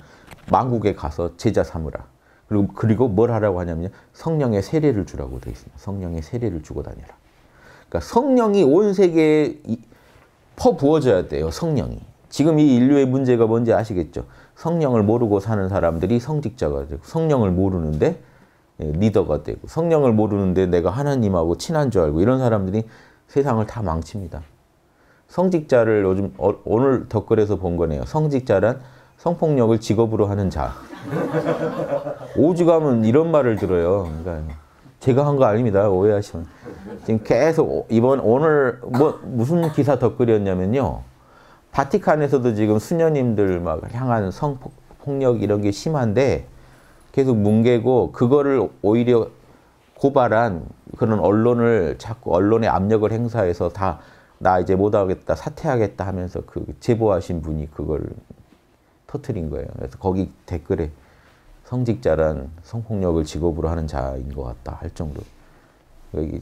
만국에 가서 제자 삼으라. 그리고, 그리고 뭘 하라고 하냐면 성령의 세례를 주라고 되어 있습니다. 성령의 세례를 주고 다니라. 그러니까 성령이 온 세계에 퍼부어져야 돼요. 성령이. 지금 이 인류의 문제가 뭔지 아시겠죠? 성령을 모르고 사는 사람들이 성직자가 되고 성령을 모르는데 예, 리더가 되고 성령을 모르는데 내가 하나님하고 친한 줄 알고 이런 사람들이 세상을 다 망칩니다. 성직자를 요즘 어, 오늘 덧글에서 본 거네요. 성직자란 성폭력을 직업으로 하는 자. 오죽하면 이런 말을 들어요. 그러니까 제가 한 거 아닙니다. 오해하시면. 지금 계속 이번 오늘 뭐 무슨 기사 덧글이었냐면요. 바티칸에서도 지금 수녀님들 막 향한 성폭력 이런 게 심한데 계속 뭉개고 그거를 오히려 고발한 그런 언론을 자꾸 언론의 압력을 행사해서 다 나 이제 못하겠다 사퇴하겠다 하면서 그 제보하신 분이 그걸 터트린 거예요. 그래서 거기 댓글에 성직자란 성폭력을 직업으로 하는 자인 것 같다 할 정도로 여 그러니까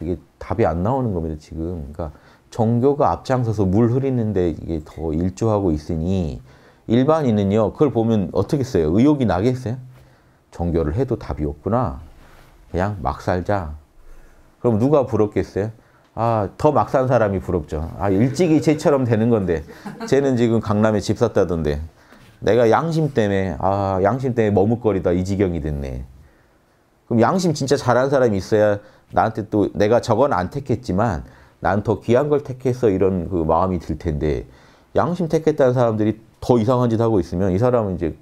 이게 답이 안 나오는 겁니다 지금. 그러니까 종교가 앞장서서 물 흐리는데 이게 더 일조하고 있으니 일반인은요 그걸 보면 어떻겠어요? 의욕이 나겠어요? 종교를 해도 답이 없구나. 그냥 막 살자. 그럼 누가 부럽겠어요? 아, 더 막 산 사람이 부럽죠. 아, 일찍이 쟤처럼 되는 건데. 쟤는 지금 강남에 집 샀다던데. 내가 양심 때문에 아 양심 때문에 머뭇거리다 이 지경이 됐네. 그럼 양심 진짜 잘하 사람이 있어야 나한테 또 내가 저건 안 택했지만 난 더 귀한 걸 택해서 이런 그 마음이 들 텐데 양심 택했다는 사람들이 더 이상한 짓 하고 있으면 이 사람은 이제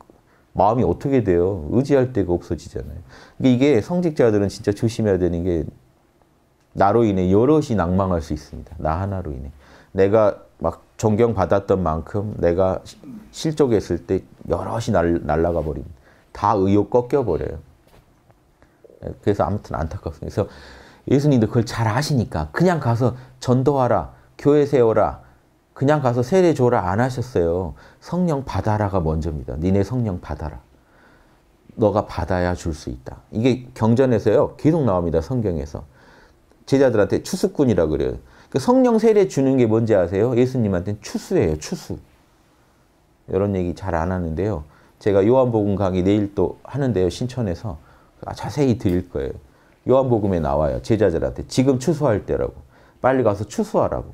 마음이 어떻게 돼요? 의지할 데가 없어지잖아요. 그러니까 이게 성직자들은 진짜 조심해야 되는 게 나로 인해 여럿이 낭망할 수 있습니다. 나 하나로 인해. 내가 막 존경받았던 만큼 내가 실족했을 때 여럿이 날, 날아가 버립니다. 다 의욕 꺾여버려요. 예, 그래서 아무튼 안타깝습니다. 그래서 예수님도 그걸 잘 아시니까 그냥 가서 전도하라, 교회 세워라, 그냥 가서 세례 줘라 안 하셨어요. 성령 받아라가 먼저입니다. 니네 성령 받아라. 너가 받아야 줄 수 있다. 이게 경전에서요. 계속 나옵니다. 성경에서. 제자들한테 추수꾼이라 그래요. 그 성령 세례 주는 게 뭔지 아세요? 예수님한테는 추수예요. 추수. 이런 얘기 잘 안 하는데요. 제가 요한복음 강의 내일 또 하는데요. 신천에서. 아, 자세히 드릴 거예요. 요한복음에 나와요. 제자들한테. 지금 추수할 때라고. 빨리 가서 추수하라고.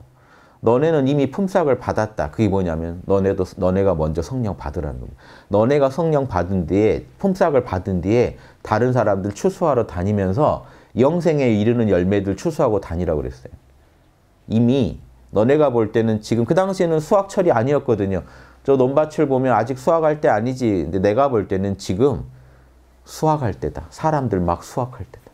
너네는 이미 품삯을 받았다. 그게 뭐냐면 너네도 너네가 먼저 성령 받으라는 겁니다. 너네가 성령 받은 뒤에 품삯을 받은 뒤에 다른 사람들 추수하러 다니면서 영생에 이르는 열매들 추수하고 다니라고 그랬어요. 이미 너네가 볼 때는 지금 그 당시에는 수학철이 아니었거든요. 저 논밭을 보면 아직 수학할 때 아니지. 근데 내가 볼 때는 지금 수학할 때다. 사람들 막 수학할 때다.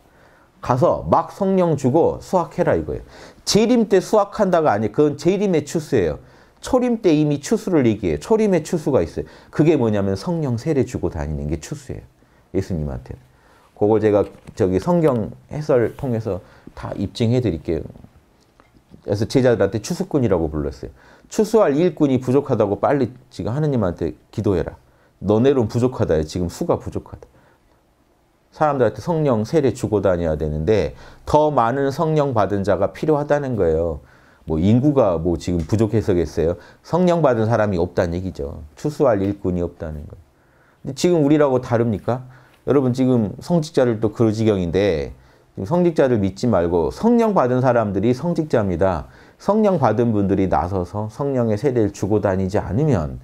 가서 막 성령 주고 수학해라 이거예요. 재림 때 수학한다가 아니에요. 그건 재림의 추수예요. 초림 때 이미 추수를 얘기해요. 초림의 추수가 있어요. 그게 뭐냐면 성령 세례 주고 다니는 게 추수예요. 예수님한테. 그걸 제가 저기 성경 해설 통해서 다 입증해 드릴게요. 그래서 제자들한테 추수꾼이라고 불렀어요. 추수할 일꾼이 부족하다고 빨리 지금 하느님한테 기도해라. 너네론 부족하다. 지금 수가 부족하다. 사람들한테 성령 세례 주고 다녀야 되는데 더 많은 성령 받은 자가 필요하다는 거예요. 뭐 인구가 뭐 지금 부족해서겠어요. 성령 받은 사람이 없다는 얘기죠. 추수할 일꾼이 없다는 거. 근데 지금 우리라고 다릅니까? 여러분 지금 성직자를 또 그지경인데 성직자를 믿지 말고 성령 받은 사람들이 성직자입니다. 성령 받은 분들이 나서서 성령의 세례를 주고 다니지 않으면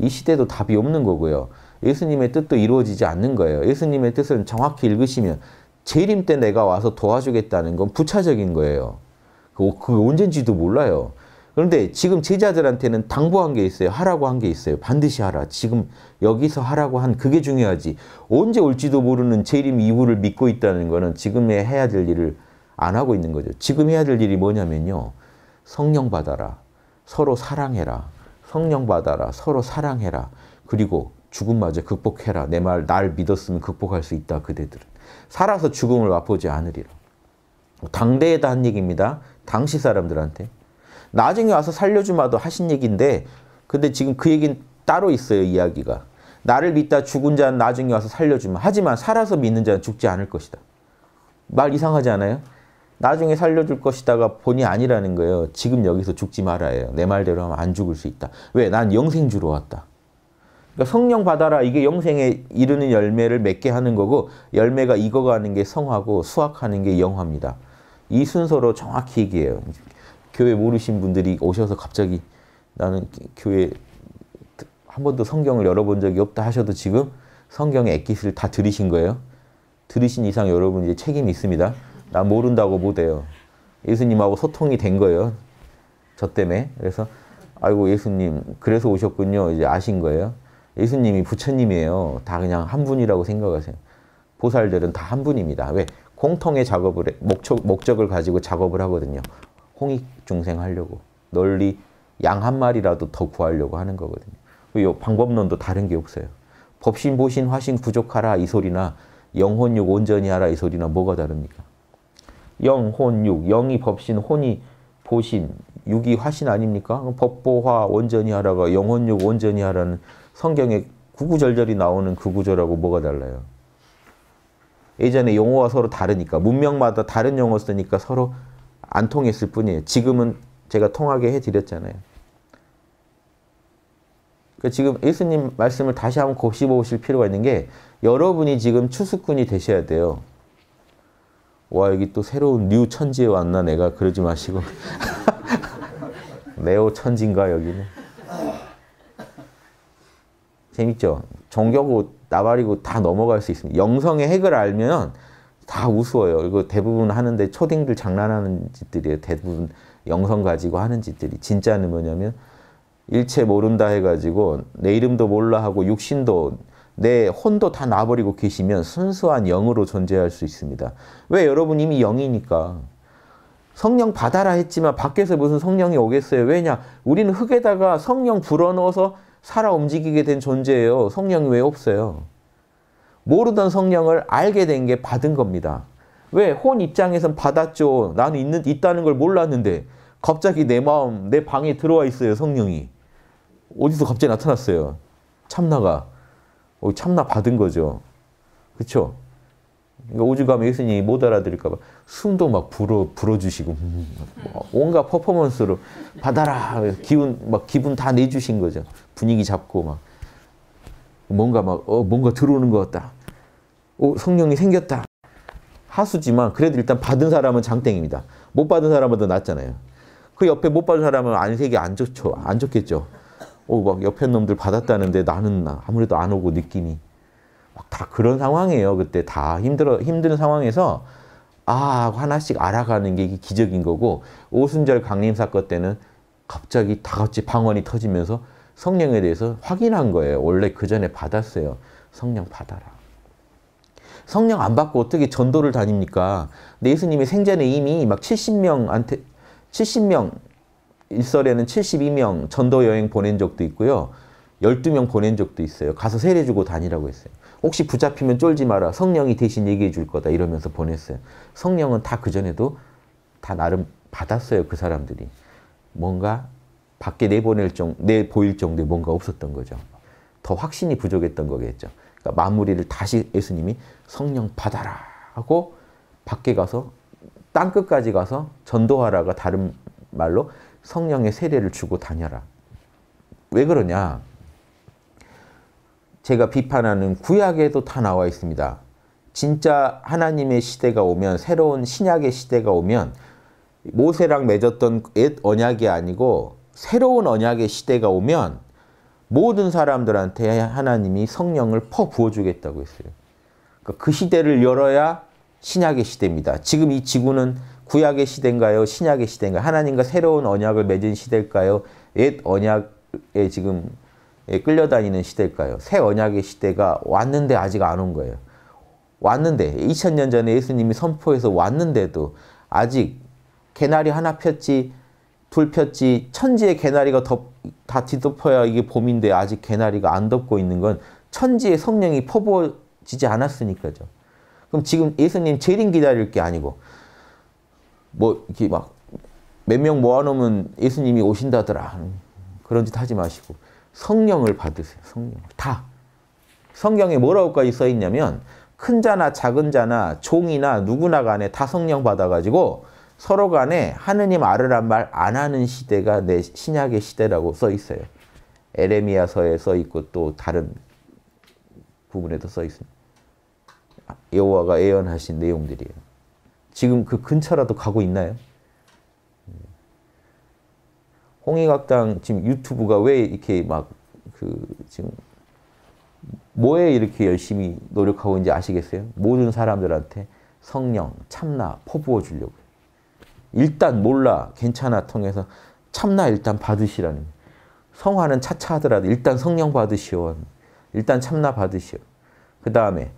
이 시대도 답이 없는 거고요. 예수님의 뜻도 이루어지지 않는 거예요. 예수님의 뜻을 정확히 읽으시면 재림 때 내가 와서 도와주겠다는 건 부차적인 거예요. 그게 그 언젠지도 몰라요. 그런데 지금 제자들한테는 당부한 게 있어요. 하라고 한 게 있어요. 반드시 하라. 지금 여기서 하라고 한 그게 중요하지. 언제 올지도 모르는 재림 이후를 믿고 있다는 거는 지금 해야 될 일을 안 하고 있는 거죠. 지금 해야 될 일이 뭐냐면요. 성령 받아라. 서로 사랑해라. 성령 받아라. 서로 사랑해라. 그리고 죽음마저 극복해라. 내 말 날 믿었으면 극복할 수 있다. 그대들은. 살아서 죽음을 맛보지 않으리라. 당대에다 한 얘기입니다. 당시 사람들한테. 나중에 와서 살려주마도 하신 얘기인데 근데 지금 그 얘기는 따로 있어요 이야기가. 나를 믿다 죽은 자는 나중에 와서 살려주마. 하지만 살아서 믿는 자는 죽지 않을 것이다. 말 이상하지 않아요? 나중에 살려줄 것이다가 본이 아니라는 거예요. 지금 여기서 죽지 말아요. 내 말대로 하면 안 죽을 수 있다. 왜? 난 영생 주러 왔다. 그러니까 성령 받아라. 이게 영생에 이르는 열매를 맺게 하는 거고 열매가 익어가는 게 성화고 수확하는 게 영화입니다. 이 순서로 정확히 얘기해요. 교회 모르신 분들이 오셔서 갑자기 나는 교회 한 번도 성경을 열어본 적이 없다 하셔도 지금 성경의 액기스를 다 들으신 거예요. 들으신 이상 여러분 이제 책임이 있습니다. 나 모른다고 못해요. 예수님하고 소통이 된 거예요. 저 때문에. 그래서 아이고 예수님 그래서 오셨군요. 이제 아신 거예요. 예수님이 부처님이에요. 다 그냥 한 분이라고 생각하세요. 보살들은 다 한 분입니다. 왜? 공통의 작업을 목적, 목적을 가지고 작업을 하거든요. 홍익 중생하려고 널리 양 한 마리라도 더 구하려고 하는 거거든요. 이 방법론도 다른 게 없어요. 법신, 보신, 화신, 구족하라 이 소리나 영혼육 온전히 하라 이 소리나 뭐가 다릅니까? 영, 혼, 육. 영이 법신, 혼이 보신, 육이 화신 아닙니까? 법보화 온전히 하라가 영혼육 온전히 하라는 성경에 구구절절이 나오는 그 구절하고 뭐가 달라요? 예전에 용어와 서로 다르니까 문명마다 다른 용어 쓰니까 서로 안 통했을 뿐이에요. 지금은 제가 통하게 해드렸잖아요. 그 지금 예수님 말씀을 다시 한번 곱씹어 보실 필요가 있는 게 여러분이 지금 추수꾼이 되셔야 돼요. 와 여기 또 새로운 뉴 천지에 왔나 내가 그러지 마시고 네오 천지인가 여기는 재밌죠? 종교고 나발이고 다 넘어갈 수 있습니다. 영성의 핵을 알면 다 우스워요. 이거 대부분 하는데 초딩들 장난하는 짓들이에요. 대부분 영성 가지고 하는 짓들이. 진짜는 뭐냐면 일체 모른다 해가지고 내 이름도 몰라 하고 육신도 내 혼도 다 놔버리고 계시면 순수한 영으로 존재할 수 있습니다. 왜? 여러분 이미 영이니까. 성령 받아라 했지만 밖에서 무슨 성령이 오겠어요. 왜냐? 우리는 흙에다가 성령 불어넣어서 살아 움직이게 된 존재예요. 성령이 왜 없어요? 모르던 성령을 알게 된 게 받은 겁니다. 왜? 혼 입장에선 받았죠. 나는 있는, 있다는 걸 몰랐는데 갑자기 내 마음, 내 방에 들어와 있어요. 성령이. 어디서 갑자기 나타났어요. 참나가. 어, 참나 받은 거죠. 그렇 그러니까 오죽하면 예수님이 못 알아들을까 봐 숨도 막 불어 불어주시고 음, 온갖 퍼포먼스로 받아라 기운 막 기분 다 내주신 거죠 분위기 잡고 막 뭔가 막 어, 뭔가 들어오는 것 같다 성령이 생겼다. 하수지만 그래도 일단 받은 사람은 장땡입니다. 못 받은 사람은 더 낫잖아요. 그 옆에 못 받은 사람은 안색이 안 좋죠. 안 좋겠죠. 오, 막 옆에 놈들 받았다는데 나는 아무래도 안 오고 느낌이. 막 다 그런 상황이에요. 그때 다 힘들어, 힘든 상황에서 아, 하나씩 알아가는 게 기적인 거고, 오순절 강림 사건 때는 갑자기 다 같이 방언이 터지면서 성령에 대해서 확인한 거예요. 원래 그 전에 받았어요. 성령 받아라. 성령 안 받고 어떻게 전도를 다닙니까? 근데 예수님의 생전에 이미 막 70명한테 70명 일설에는 72명 전도 여행 보낸 적도 있고요. 12명 보낸 적도 있어요. 가서 세례 주고 다니라고 했어요. 혹시 붙잡히면 쫄지 마라. 성령이 대신 얘기해 줄 거다. 이러면서 보냈어요. 성령은 다 그전에도 다 나름 받았어요. 그 사람들이. 뭔가 밖에 내보낼 정, 내보일 정도의 뭔가 없었던 거죠. 더 확신이 부족했던 거겠죠. 그러니까 마무리를 다시 예수님이 성령 받아라 하고 밖에 가서 땅 끝까지 가서 전도하라가 다른 말로 성령의 세례를 주고 다녀라. 왜 그러냐? 제가 비판하는 구약에도 다 나와 있습니다. 진짜 하나님의 시대가 오면 새로운 신약의 시대가 오면 모세랑 맺었던 옛 언약이 아니고 새로운 언약의 시대가 오면 모든 사람들한테 하나님이 성령을 퍼 부어주겠다고 했어요. 그러니까 그 시대를 열어야 신약의 시대입니다. 지금 이 지구는 구약의 시대인가요? 신약의 시대인가요? 하나님과 새로운 언약을 맺은 시대일까요? 옛 언약에 지금 예, 끌려다니는 시대일까요? 새 언약의 시대가 왔는데 아직 안 온 거예요. 왔는데 2000년 전에 예수님이 선포해서 왔는데도 아직 개나리 하나 폈지 불폈지 천지에 개나리가 덮, 다 뒤덮어야 이게 봄인데 아직 개나리가 안 덮고 있는 건 천지의 성령이 퍼부어지지 않았으니까죠. 그럼 지금 예수님 재림 기다릴 게 아니고 뭐 이렇게 막 몇 명 모아놓으면 예수님이 오신다더라 그런 짓 하지 마시고 성령을 받으세요. 성령 다 성경에 뭐라고까지 써 있냐면 큰 자나 작은 자나 종이나 누구나 간에 다 성령 받아가지고 서로 간에 하느님 아르란 말 안 하는 시대가 내 신약의 시대라고 써 있어요. 에레미야서에 써 있고 또 다른 부분에도 써 있습니다. 여호와가 예언하신 내용들이에요. 지금 그 근처라도 가고 있나요? 홍익학당 지금 유튜브가 왜 이렇게 막 그 지금 뭐에 이렇게 열심히 노력하고 있는지 아시겠어요? 모든 사람들한테 성령, 참나 퍼부어 주려고요. 일단 몰라 괜찮아 통해서 참나 일단 받으시라는 성화는 차차 하더라도 일단 성령 받으시오 일단 참나 받으시오 그 다음에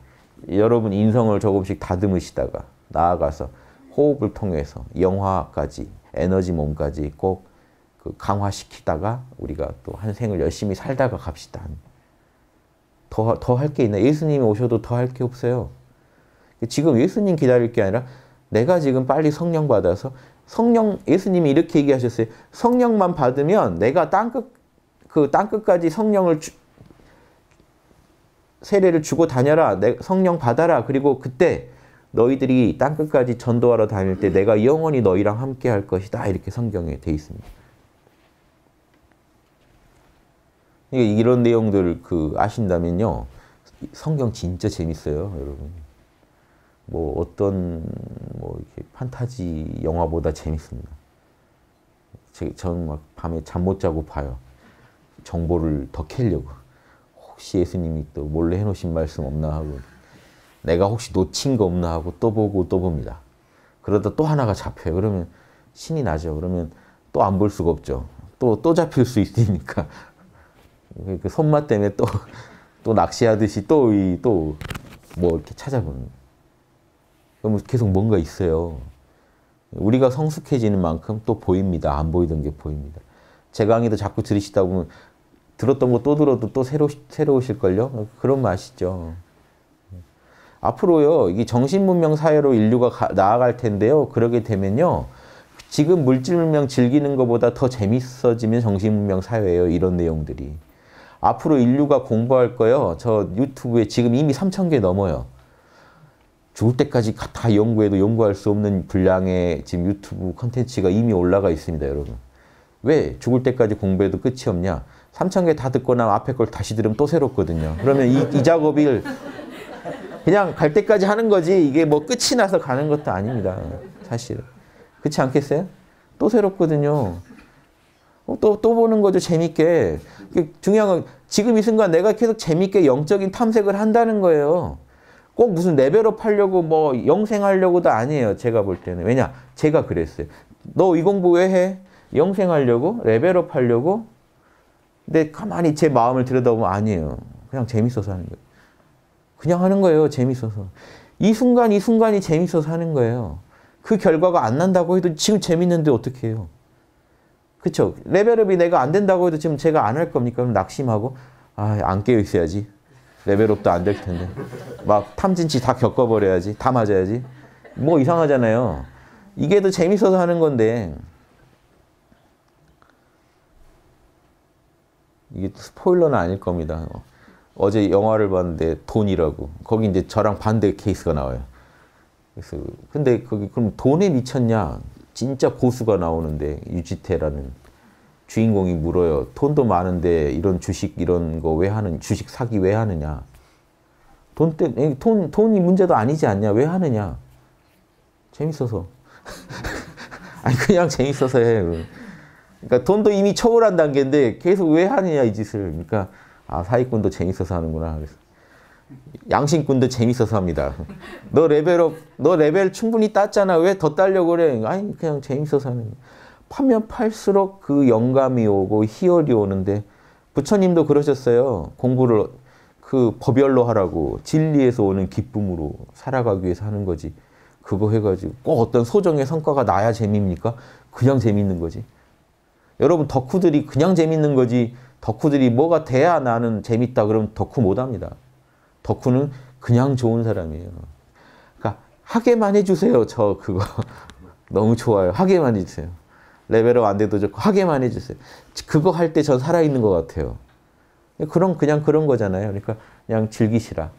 여러분 인성을 조금씩 다듬으시다가 나아가서 호흡을 통해서 영화까지 에너지 몸까지 꼭그 강화시키다가 우리가 또 한 생을 열심히 살다가 갑시다. 더할 게 있나? 예수님이 오셔도 더 할 게 없어요. 지금 예수님 기다릴 게 아니라 내가 지금 빨리 성령 받아서 성령 예수님이 이렇게 얘기하셨어요. 성령만 받으면 내가 땅끝 그 땅끝까지 성령을 주, 세례를 주고 다녀라. 내, 성령 받아라. 그리고 그때 너희들이 땅끝까지 전도하러 다닐 때 내가 영원히 너희랑 함께 할 것이다. 이렇게 성경에 돼 있습니다. 이런 내용들 그 아신다면요. 성경 진짜 재밌어요, 여러분. 뭐 어떤 뭐 이렇게 판타지 영화보다 재밌습니다. 저는 밤에 잠 못 자고 봐요. 정보를 더 캐려고. 혹시 예수님이 또 몰래 해놓으신 말씀 없나 하고 내가 혹시 놓친 거 없나 하고 또 보고 또 봅니다. 그러다 또 하나가 잡혀요. 그러면 신이 나죠. 그러면 또 안 볼 수가 없죠. 또, 또 잡힐 수 있으니까. 그, 그 손맛 때문에 또, 또 낚시하듯이 또, 또, 뭐 이렇게 찾아보는. 그러면 계속 뭔가 있어요. 우리가 성숙해지는 만큼 또 보입니다. 안 보이던 게 보입니다. 제 강의도 자꾸 들으시다 보면 들었던 거 또 들어도 또 새로, 새로우실걸요? 그런 맛이죠. 앞으로요, 이게 정신문명 사회로 인류가 가, 나아갈 텐데요. 그러게 되면요. 지금 물질문명 즐기는 것보다 더 재밌어지면 정신문명 사회예요. 이런 내용들이. 앞으로 인류가 공부할 거요. 저 유튜브에 지금 이미 3,000개 넘어요. 죽을 때까지 다 연구해도 연구할 수 없는 분량의 지금 유튜브 컨텐츠가 이미 올라가 있습니다, 여러분. 왜 죽을 때까지 공부해도 끝이 없냐? 3천 개 다 듣고 나면 앞에 걸 다시 들으면 또 새롭거든요. 그러면 이, 이 작업을 그냥 갈 때까지 하는 거지 이게 뭐 끝이 나서 가는 것도 아닙니다. 사실. 그렇지 않겠어요? 또 새롭거든요. 어, 또, 또 보는 거죠. 재밌게. 그 중요한 건 지금 이 순간 내가 계속 재밌게 영적인 탐색을 한다는 거예요. 꼭 무슨 레벨업 하려고 뭐 영생하려고도 아니에요. 제가 볼 때는. 왜냐? 제가 그랬어요. 너 이 공부 왜 해? 영생하려고? 레벨업 하려고? 근데 가만히 제 마음을 들여다보면 아니에요. 그냥 재밌어서 하는 거예요. 그냥 하는 거예요. 재밌어서. 이 순간 이 순간이 재밌어서 하는 거예요. 그 결과가 안 난다고 해도 지금 재밌는데 어떻게 해요? 그렇죠? 레벨업이 내가 안 된다고 해도 지금 제가 안 할 겁니까? 그럼 낙심하고 아, 안 깨어 있어야지. 레벨업도 안 될 텐데. 막 탐진치 다 겪어버려야지. 다 맞아야지. 뭐 이상하잖아요. 이게 더 재밌어서 하는 건데. 이게 스포일러는 아닐 겁니다. 어제 영화를 봤는데 돈이라고. 거기 이제 저랑 반대 케이스가 나와요. 그래서 근데 거기 그럼 돈에 미쳤냐? 진짜 고수가 나오는데 유지태라는 주인공이 물어요. 돈도 많은데 이런 주식 이런 거 왜 하는 주식 사기 왜 하느냐? 돈때돈 돈이 문제도 아니지 않냐? 왜 하느냐? 재밌어서. 아니 그냥 재밌어서 해. 그러니까 돈도 이미 초월한 단계인데 계속 왜 하느냐 이 짓을. 그러니까 아 사기꾼도 재밌어서 하는구나. 그래서 양심꾼도 재밌어서 합니다. 너 레벨업 너 레벨 충분히 땄잖아. 왜더 따려고 그래? 아니 그냥 재밌어서 하는. 거야. 파면 팔수록 그 영감이 오고 희열이 오는데 부처님도 그러셨어요. 공부를 그 법열로 하라고 진리에서 오는 기쁨으로 살아가기 위해서 하는 거지. 그거 해가지고 꼭 어떤 소정의 성과가 나야 재미입니까? 그냥 재밌는 거지. 여러분 덕후들이 그냥 재밌는 거지 덕후들이 뭐가 돼야 나는 재밌다 그러면 덕후 못합니다. 덕후는 그냥 좋은 사람이에요. 그러니까 하게만 해주세요. 저 그거 너무 좋아요. 하게만 해주세요. 레벨업 안 돼도 좋고 하게만 해주세요. 그거 할 때 전 살아있는 것 같아요. 그런 그냥 그런 거잖아요. 그러니까 그냥 즐기시라.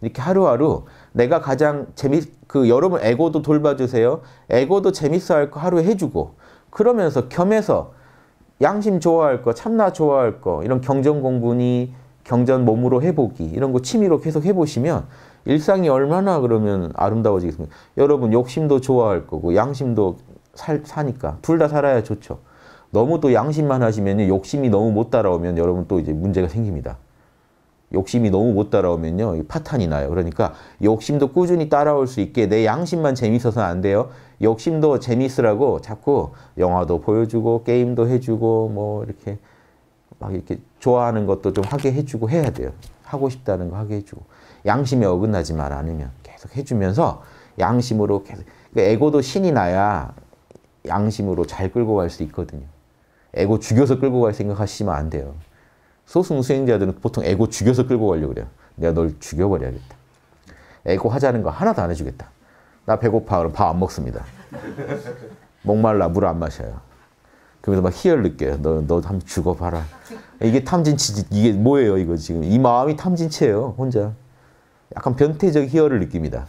이렇게 하루하루 내가 가장 재미 그 여러분 에고도 돌봐주세요. 에고도 재밌어 할 거 하루 해주고 그러면서 겸해서 양심 좋아할 거, 참나 좋아할 거 이런 경전 공부니 경전 몸으로 해보기 이런 거 취미로 계속 해보시면 일상이 얼마나 그러면 아름다워지겠습니까? 여러분 욕심도 좋아할 거고 양심도 살, 사니까 둘 다 살아야 좋죠. 너무 또 양심만 하시면 욕심이 너무 못 따라오면 여러분 또 이제 문제가 생깁니다. 욕심이 너무 못 따라오면요. 파탄이 나요. 그러니까 욕심도 꾸준히 따라올 수 있게 내 양심만 재밌어서는 안 돼요. 욕심도 재밌으라고 자꾸 영화도 보여주고 게임도 해주고 뭐 이렇게 막 이렇게 좋아하는 것도 좀 하게 해주고 해야 돼요. 하고 싶다는 거 하게 해주고 양심에 어긋나지만 않으면 계속 해주면서 양심으로 계속 그러니까 에고도 신이 나야 양심으로 잘 끌고 갈 수 있거든요. 에고 죽여서 끌고 갈 생각하시면 안 돼요. 소승 수행자들은 보통 에고 죽여서 끌고 가려 그래요. 내가 널 죽여버려야겠다. 에고 하자는 거 하나도 안 해주겠다. 나 배고파. 그럼 밥 안 먹습니다. 목말라. 물 안 마셔요. 그러면서 막 희열 느껴요. 너, 너 한번 죽어봐라. 이게 탐진치, 이게 뭐예요, 이거 지금. 이 마음이 탐진치예요, 혼자. 약간 변태적 희열을 느낍니다.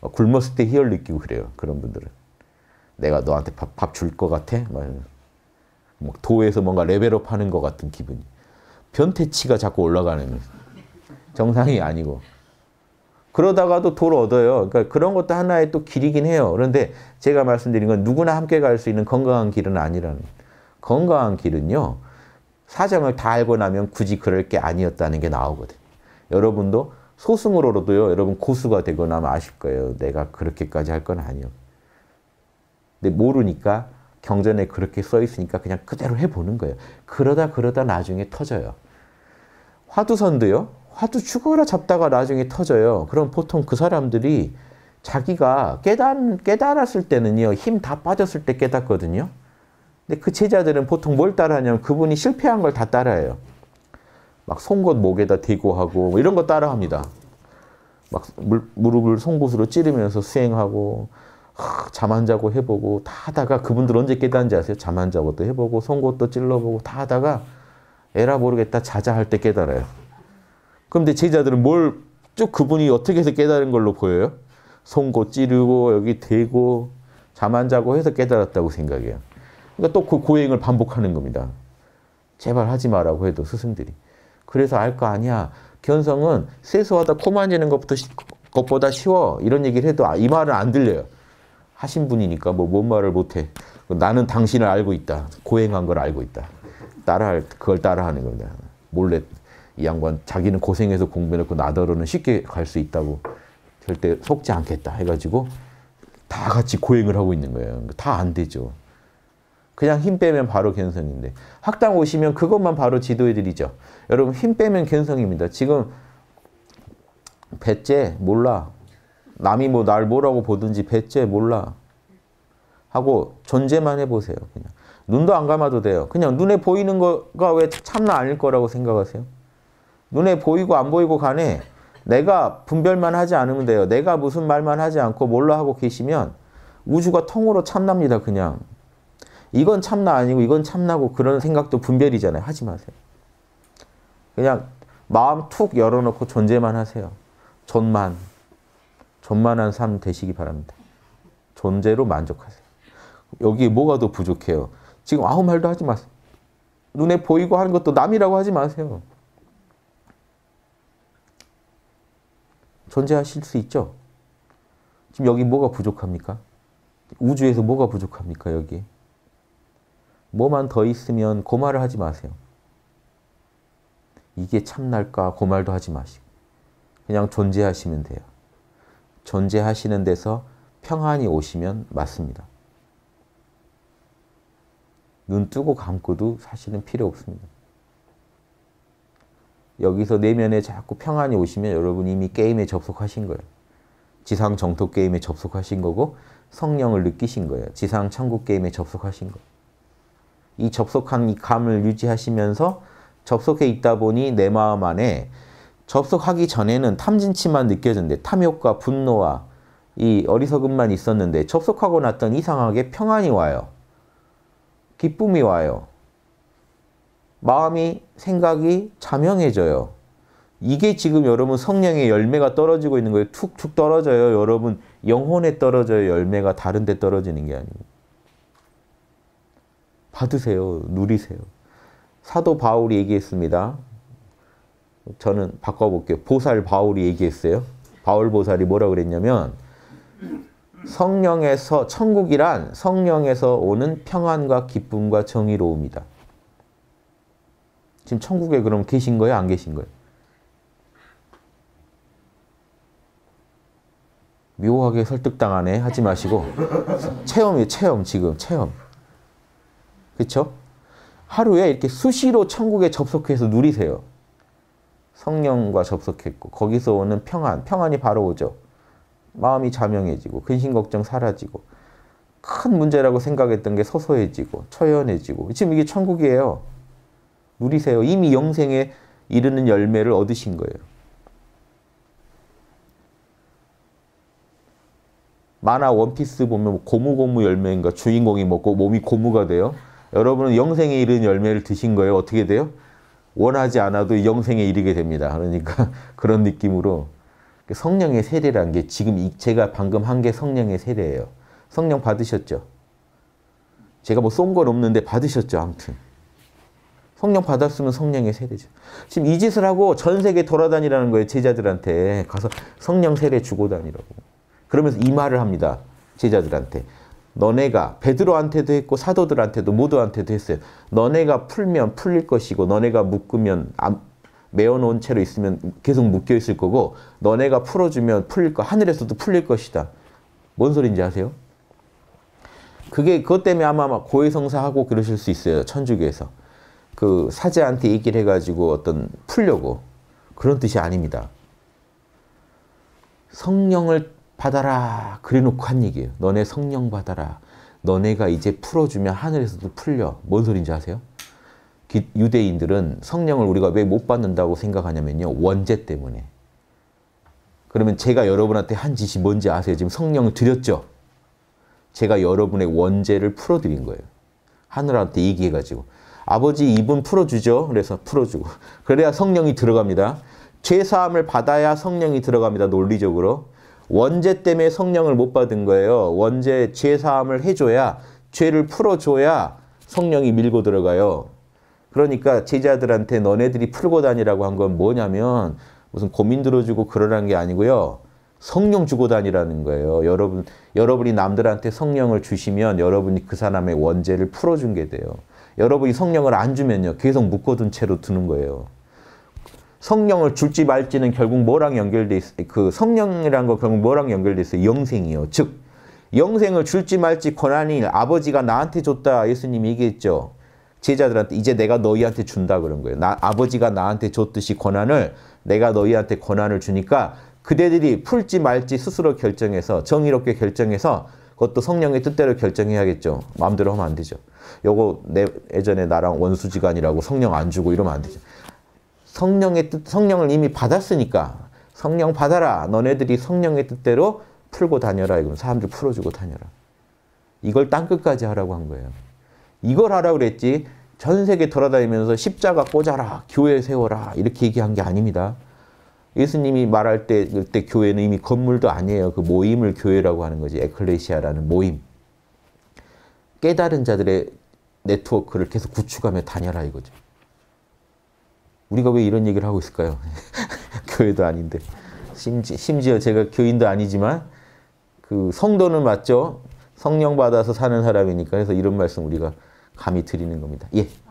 굶었을 때 희열 느끼고 그래요, 그런 분들은. 내가 너한테 밥 줄 것 같아? 막 도에서 뭔가 레벨업 하는 것 같은 기분이. 변태치가 자꾸 올라가는 정상이 아니고. 그러다가도 도를 얻어요. 그러니까 그런 것도 하나의 또 길이긴 해요. 그런데 제가 말씀드린 건 누구나 함께 갈 수 있는 건강한 길은 아니라는 건강한 길은요. 사정을 다 알고 나면 굳이 그럴 게 아니었다는 게 나오거든요. 여러분도 소승으로도요. 여러분 고수가 되고 나면 아실 거예요. 내가 그렇게까지 할 건 아니었고. 근데 모르니까 경전에 그렇게 써 있으니까 그냥 그대로 해보는 거예요. 그러다 그러다 나중에 터져요. 화두선도요. 화두 죽어라 잡다가 나중에 터져요. 그럼 보통 그 사람들이 자기가 깨달, 깨달았을 때는요. 힘 다 빠졌을 때 깨닫거든요. 근데 그 제자들은 보통 뭘 따라하냐면 그분이 실패한 걸 다 따라해요. 막 송곳 목에다 대고 하고 뭐 이런 거 따라합니다. 막 물, 무릎을 송곳으로 찌르면서 수행하고 잠안 자고 해보고 다 하다가 그분들 언제 깨닫는지 아세요? 잠 안 자고 또 해보고 송곳도 찔러보고 다 하다가 에라 모르겠다 자자 할 때 깨달아요. 그런데 제자들은 뭘 쭉 그분이 어떻게 해서 깨달은 걸로 보여요? 송곳 찌르고 여기 대고 잠 안 자고 해서 깨달았다고 생각해요. 그러니까 또 그 고행을 반복하는 겁니다. 제발 하지 마라고 해도 스승들이. 그래서 알 거 아니야. 견성은 세수하다 코 만지는 것부터 것보다 쉬워. 이런 얘기를 해도 아, 이 말은 안 들려요. 하신 분이니까 뭐뭔 말을 못해. 나는 당신을 알고 있다. 고행한 걸 알고 있다. 따라할 그걸 따라하는 겁니다. 몰래 이 양반 자기는 고생해서 공부해놓고 나더러는 쉽게 갈 수 있다고 절대 속지 않겠다 해가지고 다 같이 고행을 하고 있는 거예요. 그러니까 다안 되죠. 그냥 힘 빼면 바로 갠성인데 학당 오시면 그것만 바로 지도해드리죠. 여러분 힘 빼면 갠성입니다. 지금 배째 몰라 남이 뭐 날 뭐라고 보든지 배째 몰라. 하고 존재만 해보세요. 그냥 눈도 안 감아도 돼요. 그냥 눈에 보이는 거가 왜 참나 아닐 거라고 생각하세요? 눈에 보이고 안 보이고 간에 내가 분별만 하지 않으면 돼요. 내가 무슨 말만 하지 않고 몰라 하고 계시면 우주가 통으로 참납니다. 그냥. 이건 참나 아니고 이건 참나고 그런 생각도 분별이잖아요. 하지 마세요. 그냥 마음 툭 열어놓고 존재만 하세요. 존만. 존만한 삶 되시기 바랍니다. 존재로 만족하세요. 여기 뭐가 더 부족해요? 지금 아무 말도 하지 마세요. 눈에 보이고 하는 것도 남이라고 하지 마세요. 존재하실 수 있죠? 지금 여기 뭐가 부족합니까? 우주에서 뭐가 부족합니까, 여기? 뭐만 더 있으면 고말을 하지 마세요. 이게 참날까 고말도 하지 마시고 그냥 존재하시면 돼요. 존재하시는 데서 평안이 오시면 맞습니다. 눈 뜨고 감고도 사실은 필요 없습니다. 여기서 내면에 자꾸 평안이 오시면 여러분 이미 게임에 접속하신 거예요. 지상 정토 게임에 접속하신 거고 성령을 느끼신 거예요. 지상 천국 게임에 접속하신 거이 접속한 이 감을 유지하시면서 접속해 있다 보니 내 마음 안에 접속하기 전에는 탐진치만 느껴졌는데 탐욕과 분노와 이 어리석음만 있었는데 접속하고 났던 이상하게 평안이 와요. 기쁨이 와요. 마음이 생각이 자명해져요. 이게 지금 여러분 성령의 열매가 떨어지고 있는 거예요. 툭툭 떨어져요. 여러분 영혼에 떨어져요. 열매가 다른 데 떨어지는 게 아니고. 받으세요. 누리세요. 사도 바울이 얘기했습니다. 저는 바꿔볼게요. 보살 바울이 얘기했어요. 바울 보살이 뭐라 그랬냐면 성령에서 천국이란 성령에서 오는 평안과 기쁨과 정의로움이다. 지금 천국에 그럼 계신 거예요? 안 계신 거예요? 묘하게 설득당하네 하지 마시고 체험이에요. 체험 지금 체험. 그렇죠? 하루에 이렇게 수시로 천국에 접속해서 누리세요. 성령과 접속했고 거기서 오는 평안, 평안이 바로 오죠. 마음이 자명해지고 근심 걱정 사라지고 큰 문제라고 생각했던 게 소소해지고 처연해지고 지금 이게 천국이에요. 누리세요. 이미 영생에 이르는 열매를 얻으신 거예요. 만화 원피스 보면 고무고무 열매인가 주인공이 먹고 몸이 고무가 돼요. 여러분은 영생에 이른 열매를 드신 거예요. 어떻게 돼요? 원하지 않아도 영생에 이르게 됩니다. 그러니까 그런 느낌으로 성령의 세례라게 지금 제가 방금 한 게 성령의 세례예요. 성령 받으셨죠? 제가 뭐쏜건 없는데 받으셨죠, 아무튼. 성령 받았으면 성령의 세례죠. 지금 이 짓을 하고 전 세계 돌아다니라는 거예요, 제자들한테. 가서 성령 세례 주고 다니라고. 그러면서 이 말을 합니다, 제자들한테. 너네가 베드로한테도 했고 사도들한테도 모두한테도 했어요. 너네가 풀면 풀릴 것이고 너네가 묶으면 안, 메어놓은 채로 있으면 계속 묶여 있을 거고 너네가 풀어주면 풀릴 거 하늘에서도 풀릴 것이다. 뭔 소린지 아세요? 그게 그것 때문에 아마 막 고해성사하고 그러실 수 있어요. 천주교에서. 그 사제한테 얘기를 해가지고 어떤 풀려고 그런 뜻이 아닙니다. 성령을 받아라. 그래 놓고 한 얘기예요. 너네 성령 받아라. 너네가 이제 풀어주면 하늘에서도 풀려. 뭔 소린지 아세요? 유대인들은 성령을 우리가 왜 못 받는다고 생각하냐면요. 원죄 때문에. 그러면 제가 여러분한테 한 짓이 뭔지 아세요? 지금 성령을 드렸죠? 제가 여러분의 원죄를 풀어드린 거예요. 하늘한테 얘기해가지고. 아버지 입은 풀어주죠? 그래서 풀어주고. 그래야 성령이 들어갑니다. 죄사함을 받아야 성령이 들어갑니다. 논리적으로. 원죄 때문에 성령을 못 받은 거예요. 원죄 죄사함을 해줘야 죄를 풀어줘야 성령이 밀고 들어가요. 그러니까 제자들한테 너네들이 풀고 다니라고 한 건 뭐냐면 무슨 고민 들어주고 그러라게 아니고요. 성령 주고 다니라는 거예요. 여러분, 여러분이 남들한테 성령을 주시면 여러분이 그 사람의 원죄를 풀어준 게 돼요. 여러분이 성령을 안 주면요. 계속 묶어둔 채로 두는 거예요. 성령을 줄지 말지는 결국 뭐랑 연결돼 있어요? 그 성령이란 거 결국 뭐랑 연결돼 있어 영생이요. 즉 영생을 줄지 말지 권한이 아버지가 나한테 줬다 예수님이 얘기했죠. 제자들한테 이제 내가 너희한테 준다 그런 거예요. 나, 아버지가 나한테 줬듯이 권한을 내가 너희한테 권한을 주니까 그대들이 풀지 말지 스스로 결정해서 정의롭게 결정해서 그것도 성령의 뜻대로 결정해야겠죠. 마음대로 하면 안 되죠. 요거 내 예전에 나랑 원수지간이라고 성령 안 주고 이러면 안 되죠. 성령의 뜻, 성령을 이미 받았으니까 성령 받아라. 너네들이 성령의 뜻대로 풀고 다녀라. 이건 사람들 풀어주고 다녀라. 이걸 땅끝까지 하라고 한 거예요. 이걸 하라고 그랬지 전 세계 돌아다니면서 십자가 꽂아라, 교회 세워라 이렇게 얘기한 게 아닙니다. 예수님이 말할 때 그때 교회는 이미 건물도 아니에요. 그 모임을 교회라고 하는 거지. 에클레시아라는 모임. 깨달은 자들의 네트워크를 계속 구축하며 다녀라 이거죠. 우리가 왜 이런 얘기를 하고 있을까요? 교회도 아닌데. 심지, 심지어 제가 교인도 아니지만 그 성도는 맞죠? 성령 받아서 사는 사람이니까 그래서 이런 말씀 우리가 감히 드리는 겁니다. 예.